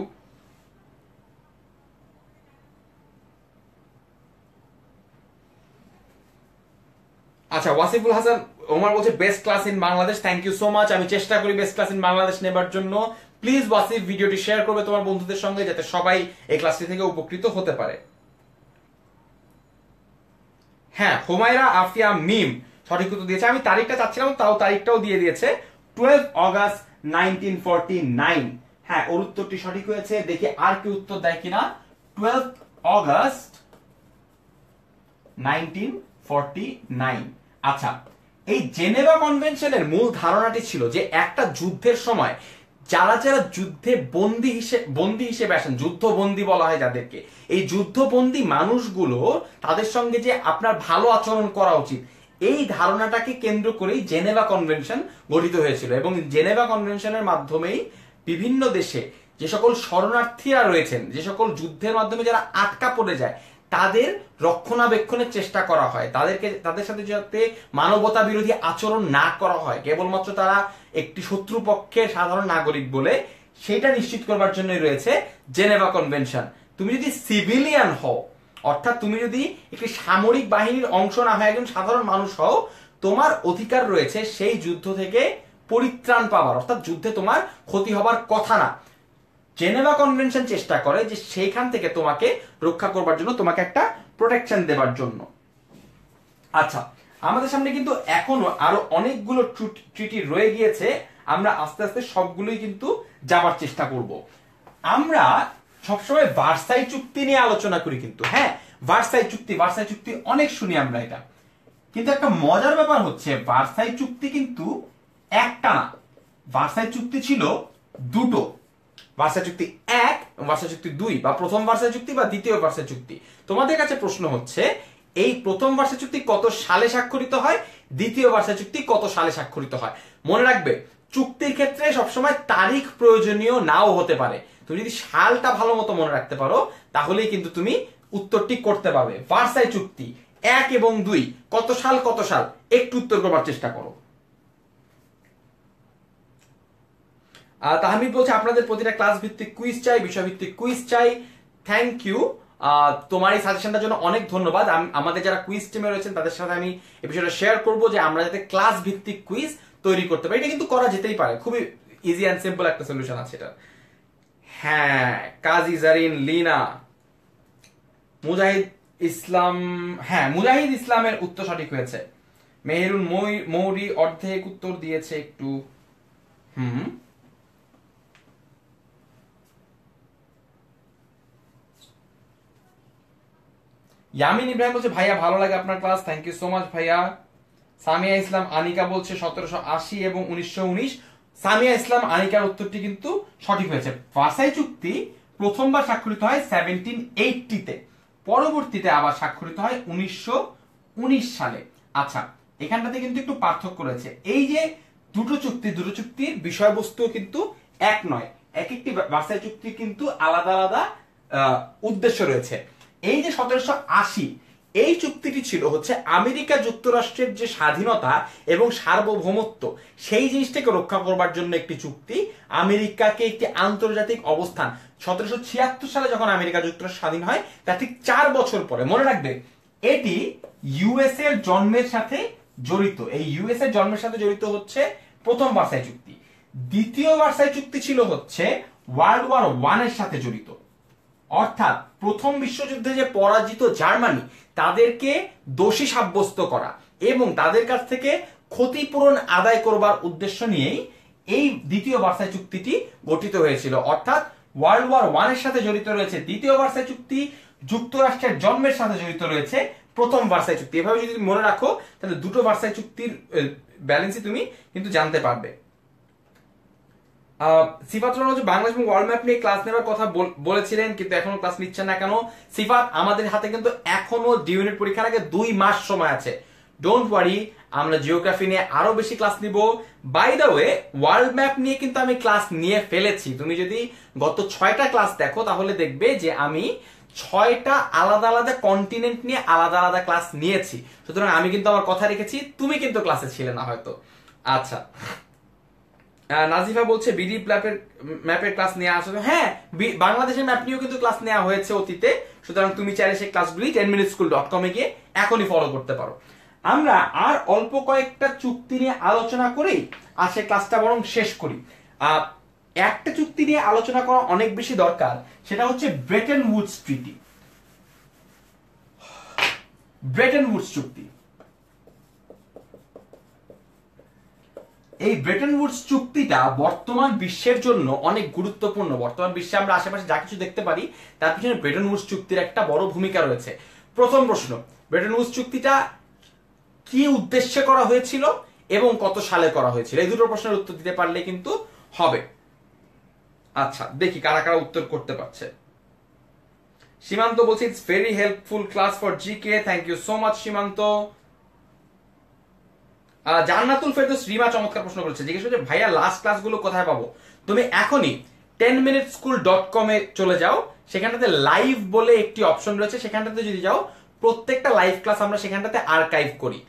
আচ্ছা ওয়াসিফুল হাসান ওমর বলছে best class in Bangladesh thank you so much আমি চেষ্টা করি বেস্ট ক্লাস ইন বাংলাদেশ নেবার জন্য প্লিজ ওয়াসিফ ভিডিওটি শেয়ার করবে তোমার বন্ধুদের সঙ্গে যাতে সবাই এই ক্লাসটি থেকে উপকৃত হতে পারে হ্যাঁ হোমাইরা আফিয়া মিম সঠিক উত্তর দিয়েছে আমি তারিখটা চাচ্ছিলাম তাও তারিখটাও দিয়ে দিয়েছে twelve August nineteen forty nine হ্যাঁ ওর উত্তরটি সঠিক হয়েছে দেখি আর কি উত্তর দেয় কিনা twelve August nineteen forty nine আচ্ছা এই জেনেভা কনভেনশনের মূল ধারণাটি ছিল যে একটা যুদ্ধের সময় যারা যারা যুদ্ধে বন্দী হিসেবে বন্দী হিসেবে আসেন যুদ্ধবন্দী বলা হয় যাদেরকে এই যুদ্ধবন্দী মানুষগুলো তাদের সঙ্গে যে আপনার ভালো আচরণ করা উচিত এই ধারণাটাকে কেন্দ্র করেই জেনেভা কনভেনশন গঠিত হয়েছিল এবং জেনেভা কনভেনশনের মাধ্যমেই বিভিন্ন দেশে যে সকল শরণার্থীরা রয়েছেন যে সকল যুদ্ধের মাধ্যমে যারা আটকা পড়ে যায় তাদের রক্ষণাবেক্ষণের চেষ্টা করা হয় তাদেরকে তাদের সাথে যাতে মানবতা বিরোধী আচরণ না করা হয় কেবলমাত্র তারা একটি শত্রুপক্ষের সাধারণ নাগরিক বলে সেটা নিশ্চিত করবার জন্যই রয়েছে জেনেভা কনভেনশন তুমি যদি সিভিলিয়ান হও অর্থাৎ তুমি যদি একটি সামরিক বাহিনীর অংশ না হয় একজন সাধারণ মানুষ হও তোমার অধিকার রয়েছে সেই যুদ্ধ থেকে পরিত্রাণ পাওয়ার অর্থাৎ যুদ্ধে তোমার ক্ষতি হবার কথা না জেনেভা কনভেনশন চেষ্টা করে যে সেইখান থেকে তোমাকে রক্ষা করবার জন্য তোমাকে একটা প্রোটেকশন দেবার জন্য আচ্ছা আমাদের সামনে কিন্তু এখনো আরো অনেকগুলো ট্রিটি রয়ে গিয়েছে আমরা আস্তে আস্তে সবগুলোই কিন্তু যাবার চেষ্টা করব আমরা সবসময় ভার্সাই চুক্তি নিয়ে আলোচনা করি কিন্তু হ্যাঁ ভার্সাই চুক্তি ভার্সাই চুক্তি অনেক শুনি আমরা এটা কিন্তু একটা মজার ব্যাপার হচ্ছে ভার্সাই চুক্তি কিন্তু একটা না ভার্সাই চুক্তি ছিল দুটো ভার্সা চুক্তি এক ভার্সা চুক্তি দুই বা প্রথম ভার্সা চুক্তি বা দ্বিতীয় ভার্সা চুক্তি তোমাদের কাছে প্রশ্ন হচ্ছে এই প্রথম ভার্সা চুক্তি কত সালে স্বাক্ষরিত হয় দ্বিতীয় ভার্সা চুক্তি কত সালে স্বাক্ষরিত হয় মনে রাখবে চুক্তির ক্ষেত্রে সবসময় তারিখ প্রয়োজনীয় নাও হতে পারে তুমি যদি সালটা ভালো মতো মনে রাখতে পারো তাহলেই কিন্তু তুমি উত্তরটি করতে পারবে ভার্সাই চুক্তি এক এবং দুই কত সাল কত সাল একটু উত্তর করবার চেষ্টা করো তাহমিদ বলছে আপনাদের প্রতিটা ক্লাস ভিত্তিক কুইজ চাই বিষয়ভিত্তিক কুইজ চাই থ্যাংক ইউ তোমার এই সাজেশনটার জন্য অনেক ধন্যবাদ আমাদের যারা কুইজ টিমে রয়েছেন তাদের সাথে আমি এই বিষয়টা শেয়ার করব যে আমরা যাতে ক্লাস ভিত্তিক কুইজ তৈরি করতে পারি এটা কিন্তু করা যেতেই পারে খুবই ইজি অ্যান্ড সিম্পল একটা সলিউশন আছে এটা হ্যাঁ কাজী জারিন লিনা মুজাহিদ ইসলাম হ্যাঁ মুজাহিদ ইসলামের উত্তর সঠিক হয়েছে মেহেরুন মৌরি অর্ধেক উত্তর দিয়েছে একটু হুম ইয়ামিন ইব্রাহিম বলছে ভাইয়া ভালো লাগে আপনার class thank you so much ভাইয়া সামিয়া ইসলাম আনিকা বলছে সতেরোশো আশি এবং উনিশশো উনিশ সামিয়া ইসলাম আনিকার উত্তরটি কিন্তু সঠিক হয়েছে ভার্সাই চুক্তি প্রথমবার স্বাক্ষরিত হয় সেভেন্টিন এইটটিতে পরবর্তীতে আবার স্বাক্ষরিত হয় উনিশশো সালে আচ্ছা এখানটাতে কিন্তু একটু পার্থক্য রয়েছে এই যে দুটো চুক্তি দুটো চুক্তির বিষয়বস্তু কিন্তু এক নয় এক একটি ভার্সাই চুক্তির কিন্তু আলাদা আলাদা উদ্দেশ্য রয়েছে এই যে সতেরোশো আশি এই চুক্তিটি ছিল হচ্ছে আমেরিকা যুক্তরাষ্ট্রের যে স্বাধীনতা এবং সার্বভৌমত্ব সেই জিনিসটাকে রক্ষা করবার জন্য একটি চুক্তি আমেরিকাকে একটি আন্তর্জাতিক অবস্থান সতেরোশো ছিয়াত্তর সালে যখন আমেরিকা যুক্তরাষ্ট্র স্বাধীন হয় তার ঠিক চার বছর পরে মনে রাখবে এটি ইউএস এর জন্মের সাথে জড়িত এই ইউএস এর জন্মের সাথে জড়িত হচ্ছে প্রথম ভার্সাই চুক্তি দ্বিতীয় ভার্সাই চুক্তি ছিল হচ্ছে ওয়ার্ল্ড ওয়ার ওয়ানের সাথে জড়িত অর্থাৎ প্রথম বিশ্বযুদ্ধে যে পরাজিত জার্মানি তাদেরকে দোষী সাব্যস্ত করা এবং তাদের কাছ থেকে ক্ষতিপূরণ আদায় করবার উদ্দেশ্য নিয়েই এই দ্বিতীয় বার্সায় চুক্তিটি গঠিত হয়েছিল অর্থাৎ ওয়ার্ল্ড ওয়ার ওয়ানের সাথে জড়িত রয়েছে দ্বিতীয় বার্সায় চুক্তি যুক্তরাষ্ট্রের জন্মের সাথে জড়িত রয়েছে প্রথম বার্সায় চুক্তি এভাবে যদি মনে রাখো তাহলে দুটো বার্সায় চুক্তির ব্যালেন্সই তুমি কিন্তু জানতে পারবে সিফাত রহমান বাংলাদেশ এবং ওয়ার্ল্ড ম্যাপ নিয়ে ক্লাস নেওয়ার কথা বলেছিলেন কিন্তু এখনো ক্লাস নিচ্ছে না কেন সিফাত আমাদের হাতে কিন্তু এখনো ডিউনিট পরীক্ষার আগে দুই মাস সময় আছে ডোন্ট ওয়ারি আমরা জিওগ্রাফি নিয়ে আরো বেশি ক্লাস নিব by the way world map নিয়ে কিন্তু আমি ক্লাস নিয়ে ফেলেছি তুমি যদি গত ছয়টা ক্লাস দেখো তাহলে দেখবে যে আমি ছয়টা আলাদা আলাদা কন্টিনেন্ট নিয়ে আলাদা আলাদা ক্লাস নিয়েছি সুতরাং আমি কিন্তু আমার কথা রেখেছি তুমি কিন্তু ক্লাসে ছিলে না হয়তো আচ্ছা নাজিফা বলছে বিডি প্ল্যাপের ম্যাপের ক্লাস নেওয়া আসলে হ্যাঁ বাংলাদেশের ম্যাপ নিয়েও কিন্তু ক্লাস নেওয়া হয়েছে অতীতে সুতরাং তুমি চাইলে সেই ক্লাসগুলি টেন মিনিট স্কুল ডট কমে গিয়ে এখনই ফলো করতে পারো আমরা আর অল্প কয়েকটা চুক্তি নিয়ে আলোচনা করেই সেই ক্লাসটা বরং শেষ করি একটা চুক্তি নিয়ে আলোচনা করা অনেক বেশি দরকার সেটা হচ্ছে ব্রেটেন উডস ট্রিটি ব্রেটেন উডস চুক্তি এই ব্রেটন উডস চুক্তিটা বর্তমান বিশ্বের জন্য অনেক গুরুত্বপূর্ণ বর্তমান বিশ্বে আমরা আশেপাশে যা কিছু দেখতে পারি তার পিছনে ব্রেটন উডস চুক্তির একটা বড় ভূমিকা রয়েছে প্রথম প্রশ্ন ব্রেটন উডস চুক্তিটা কি উদ্দেশ্যে করা হয়েছিল এবং কত সালে করা হয়েছিল এই দুটো প্রশ্নের উত্তর দিতে পারলে কিন্তু হবে আচ্ছা দেখি কারা কারা উত্তর করতে পারছে সীমান্ত বলছি it's very helpful class for G K thank you so much Simanta Jannatul Ferdous Rima চমৎকার প্রশ্ন করেছে জিজ্ঞেস করছে ভাইয়া লাস্ট ক্লাসগুলো কোথায় পাবো তুমি এখনই টেন মিনিট স্কুল ডট কমে চলে যাও সেখানটাতে লাইভ বলে একটি অপশন রয়েছে সেখানটাতে যদি যাও প্রত্যেকটা লাইভ ক্লাস আমরা সেখানটাতে আর্কাইভ করি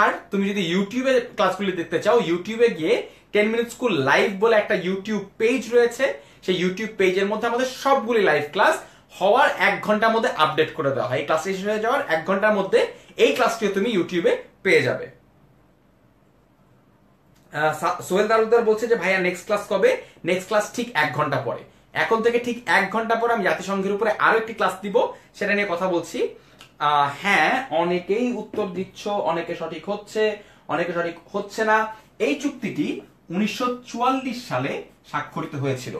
আর তুমি যদি ইউটিউবে ক্লাসগুলি দেখতে চাও ইউটিউবে গিয়ে টেন মিনিট স্কুল লাইভ বলে একটা ইউটিউব পেজ রয়েছে সেই ইউটিউব পেজের মধ্যে আমাদের সবগুলি লাইভ ক্লাস হওয়ার এক ঘন্টার মধ্যে আপডেট করে দেওয়া হয় এই ক্লাস শেষ হয়ে যাওয়ার এক ঘন্টার মধ্যে এই ক্লাসটিও তুমি ইউটিউবে পেয়ে যাবে সোহেল তালুকদার বলছে যে ভাইয়া নেক্সট ক্লাস কবে নেক্সট ক্লাস ঠিক এক ঘন্টা পরে এখন থেকে ঠিক এক ঘন্টা পরে আমি জাতিসংঘের উপরে আরো একটি ক্লাস দিব সেটা নিয়ে কথা বলছি হ্যাঁ অনেকেই উত্তর দিচ্ছ অনেকে সঠিক হচ্ছে অনেকে সঠিক হচ্ছে না এই চুক্তিটি উনিশশো সালে স্বাক্ষরিত হয়েছিল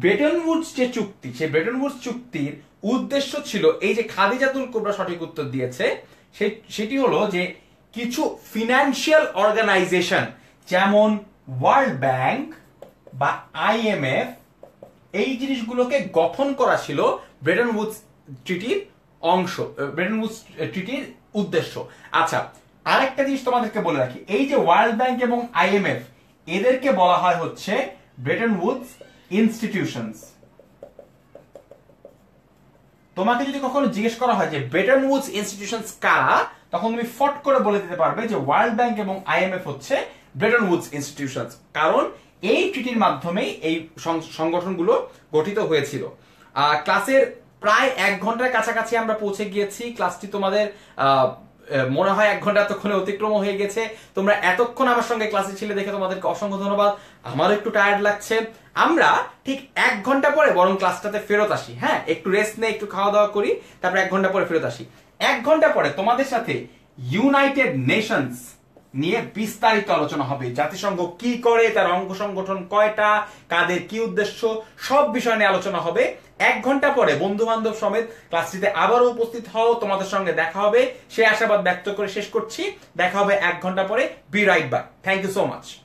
ব্রেটন উডস যে চুক্তি সেই ব্রেটন উডস চুক্তির উদ্দেশ্য ছিল এই যে খাদিজাতুল কুবরা সঠিক উত্তর দিয়েছে সেটি হলো যে কিছু ফিনান্সিয়াল অর্গানাইজেশন যেমন ওয়ার্ল্ড ব্যাংক বা আইএমএফ এই জিনিসগুলোকে গঠন করা ছিল ব্রেটন উডস ট্রিটির অংশ ব্রেডন উডস ট্রিটির উদ্দেশ্য আচ্ছা আরেকটা জিনিস তোমাদেরকে বলে রাখি এই যে ওয়ার্ল্ড ব্যাংক এবং আইএমএফ এদেরকে বলা হয় হচ্ছে ব্রেটন উডস ইনস্টিটিউশনস তোমাকে যদি কখনো জিজ্ঞেস করা হয় যে ব্রেটন উডস ইনস্টিটিউশনস কারা তখন তুমি ফট করে বলে দিতে পারবে যে ওয়ার্ল্ড ব্যাংক এবং আইএমএফ হচ্ছে ব্রেটন উডস ইনস্টিটিউশন কারণ এই ট্রিটির মাধ্যমেই এই সংগঠনগুলো গঠিত হয়েছিল ক্লাসের প্রায় এক ঘন্টার কাছাকাছি আমরা পৌঁছে গিয়েছি ক্লাসটি তোমাদের মনে হয় এক ঘন্টা এতক্ষণে অতিক্রম হয়ে গেছে তোমরা এতক্ষণ আমার সঙ্গে ক্লাসে ছিলে দেখে তোমাদেরকে অসংখ্য ধন্যবাদ আমারও একটু টায়ার্ড লাগছে আমরা ঠিক এক ঘন্টা পরে বরং ক্লাসটাতে ফেরত আসি হ্যাঁ একটু রেস্ট নেই একটু খাওয়া দাওয়া করি তারপরে এক ঘন্টা পরে ফেরত আসি এক ঘন্টা পরে তোমাদের সাথে ইউনাইটেড নেশনস নিয়ে বিস্তারিত আলোচনা হবে জাতিসংঘ কি করে তার অঙ্গ সংগঠন কয়টা কাদের কি উদ্দেশ্য সব বিষয় নিয়ে আলোচনা হবে এক ঘন্টা পরে বন্ধু বান্ধব সমেত ক্লাসটিতে আবারও উপস্থিত হও তোমাদের সঙ্গে দেখা হবে সে আশাবাদ ব্যক্ত করে শেষ করছি দেখা হবে এক ঘন্টা পরে বি রাইট বা থ্যাংক ইউ সো মাচ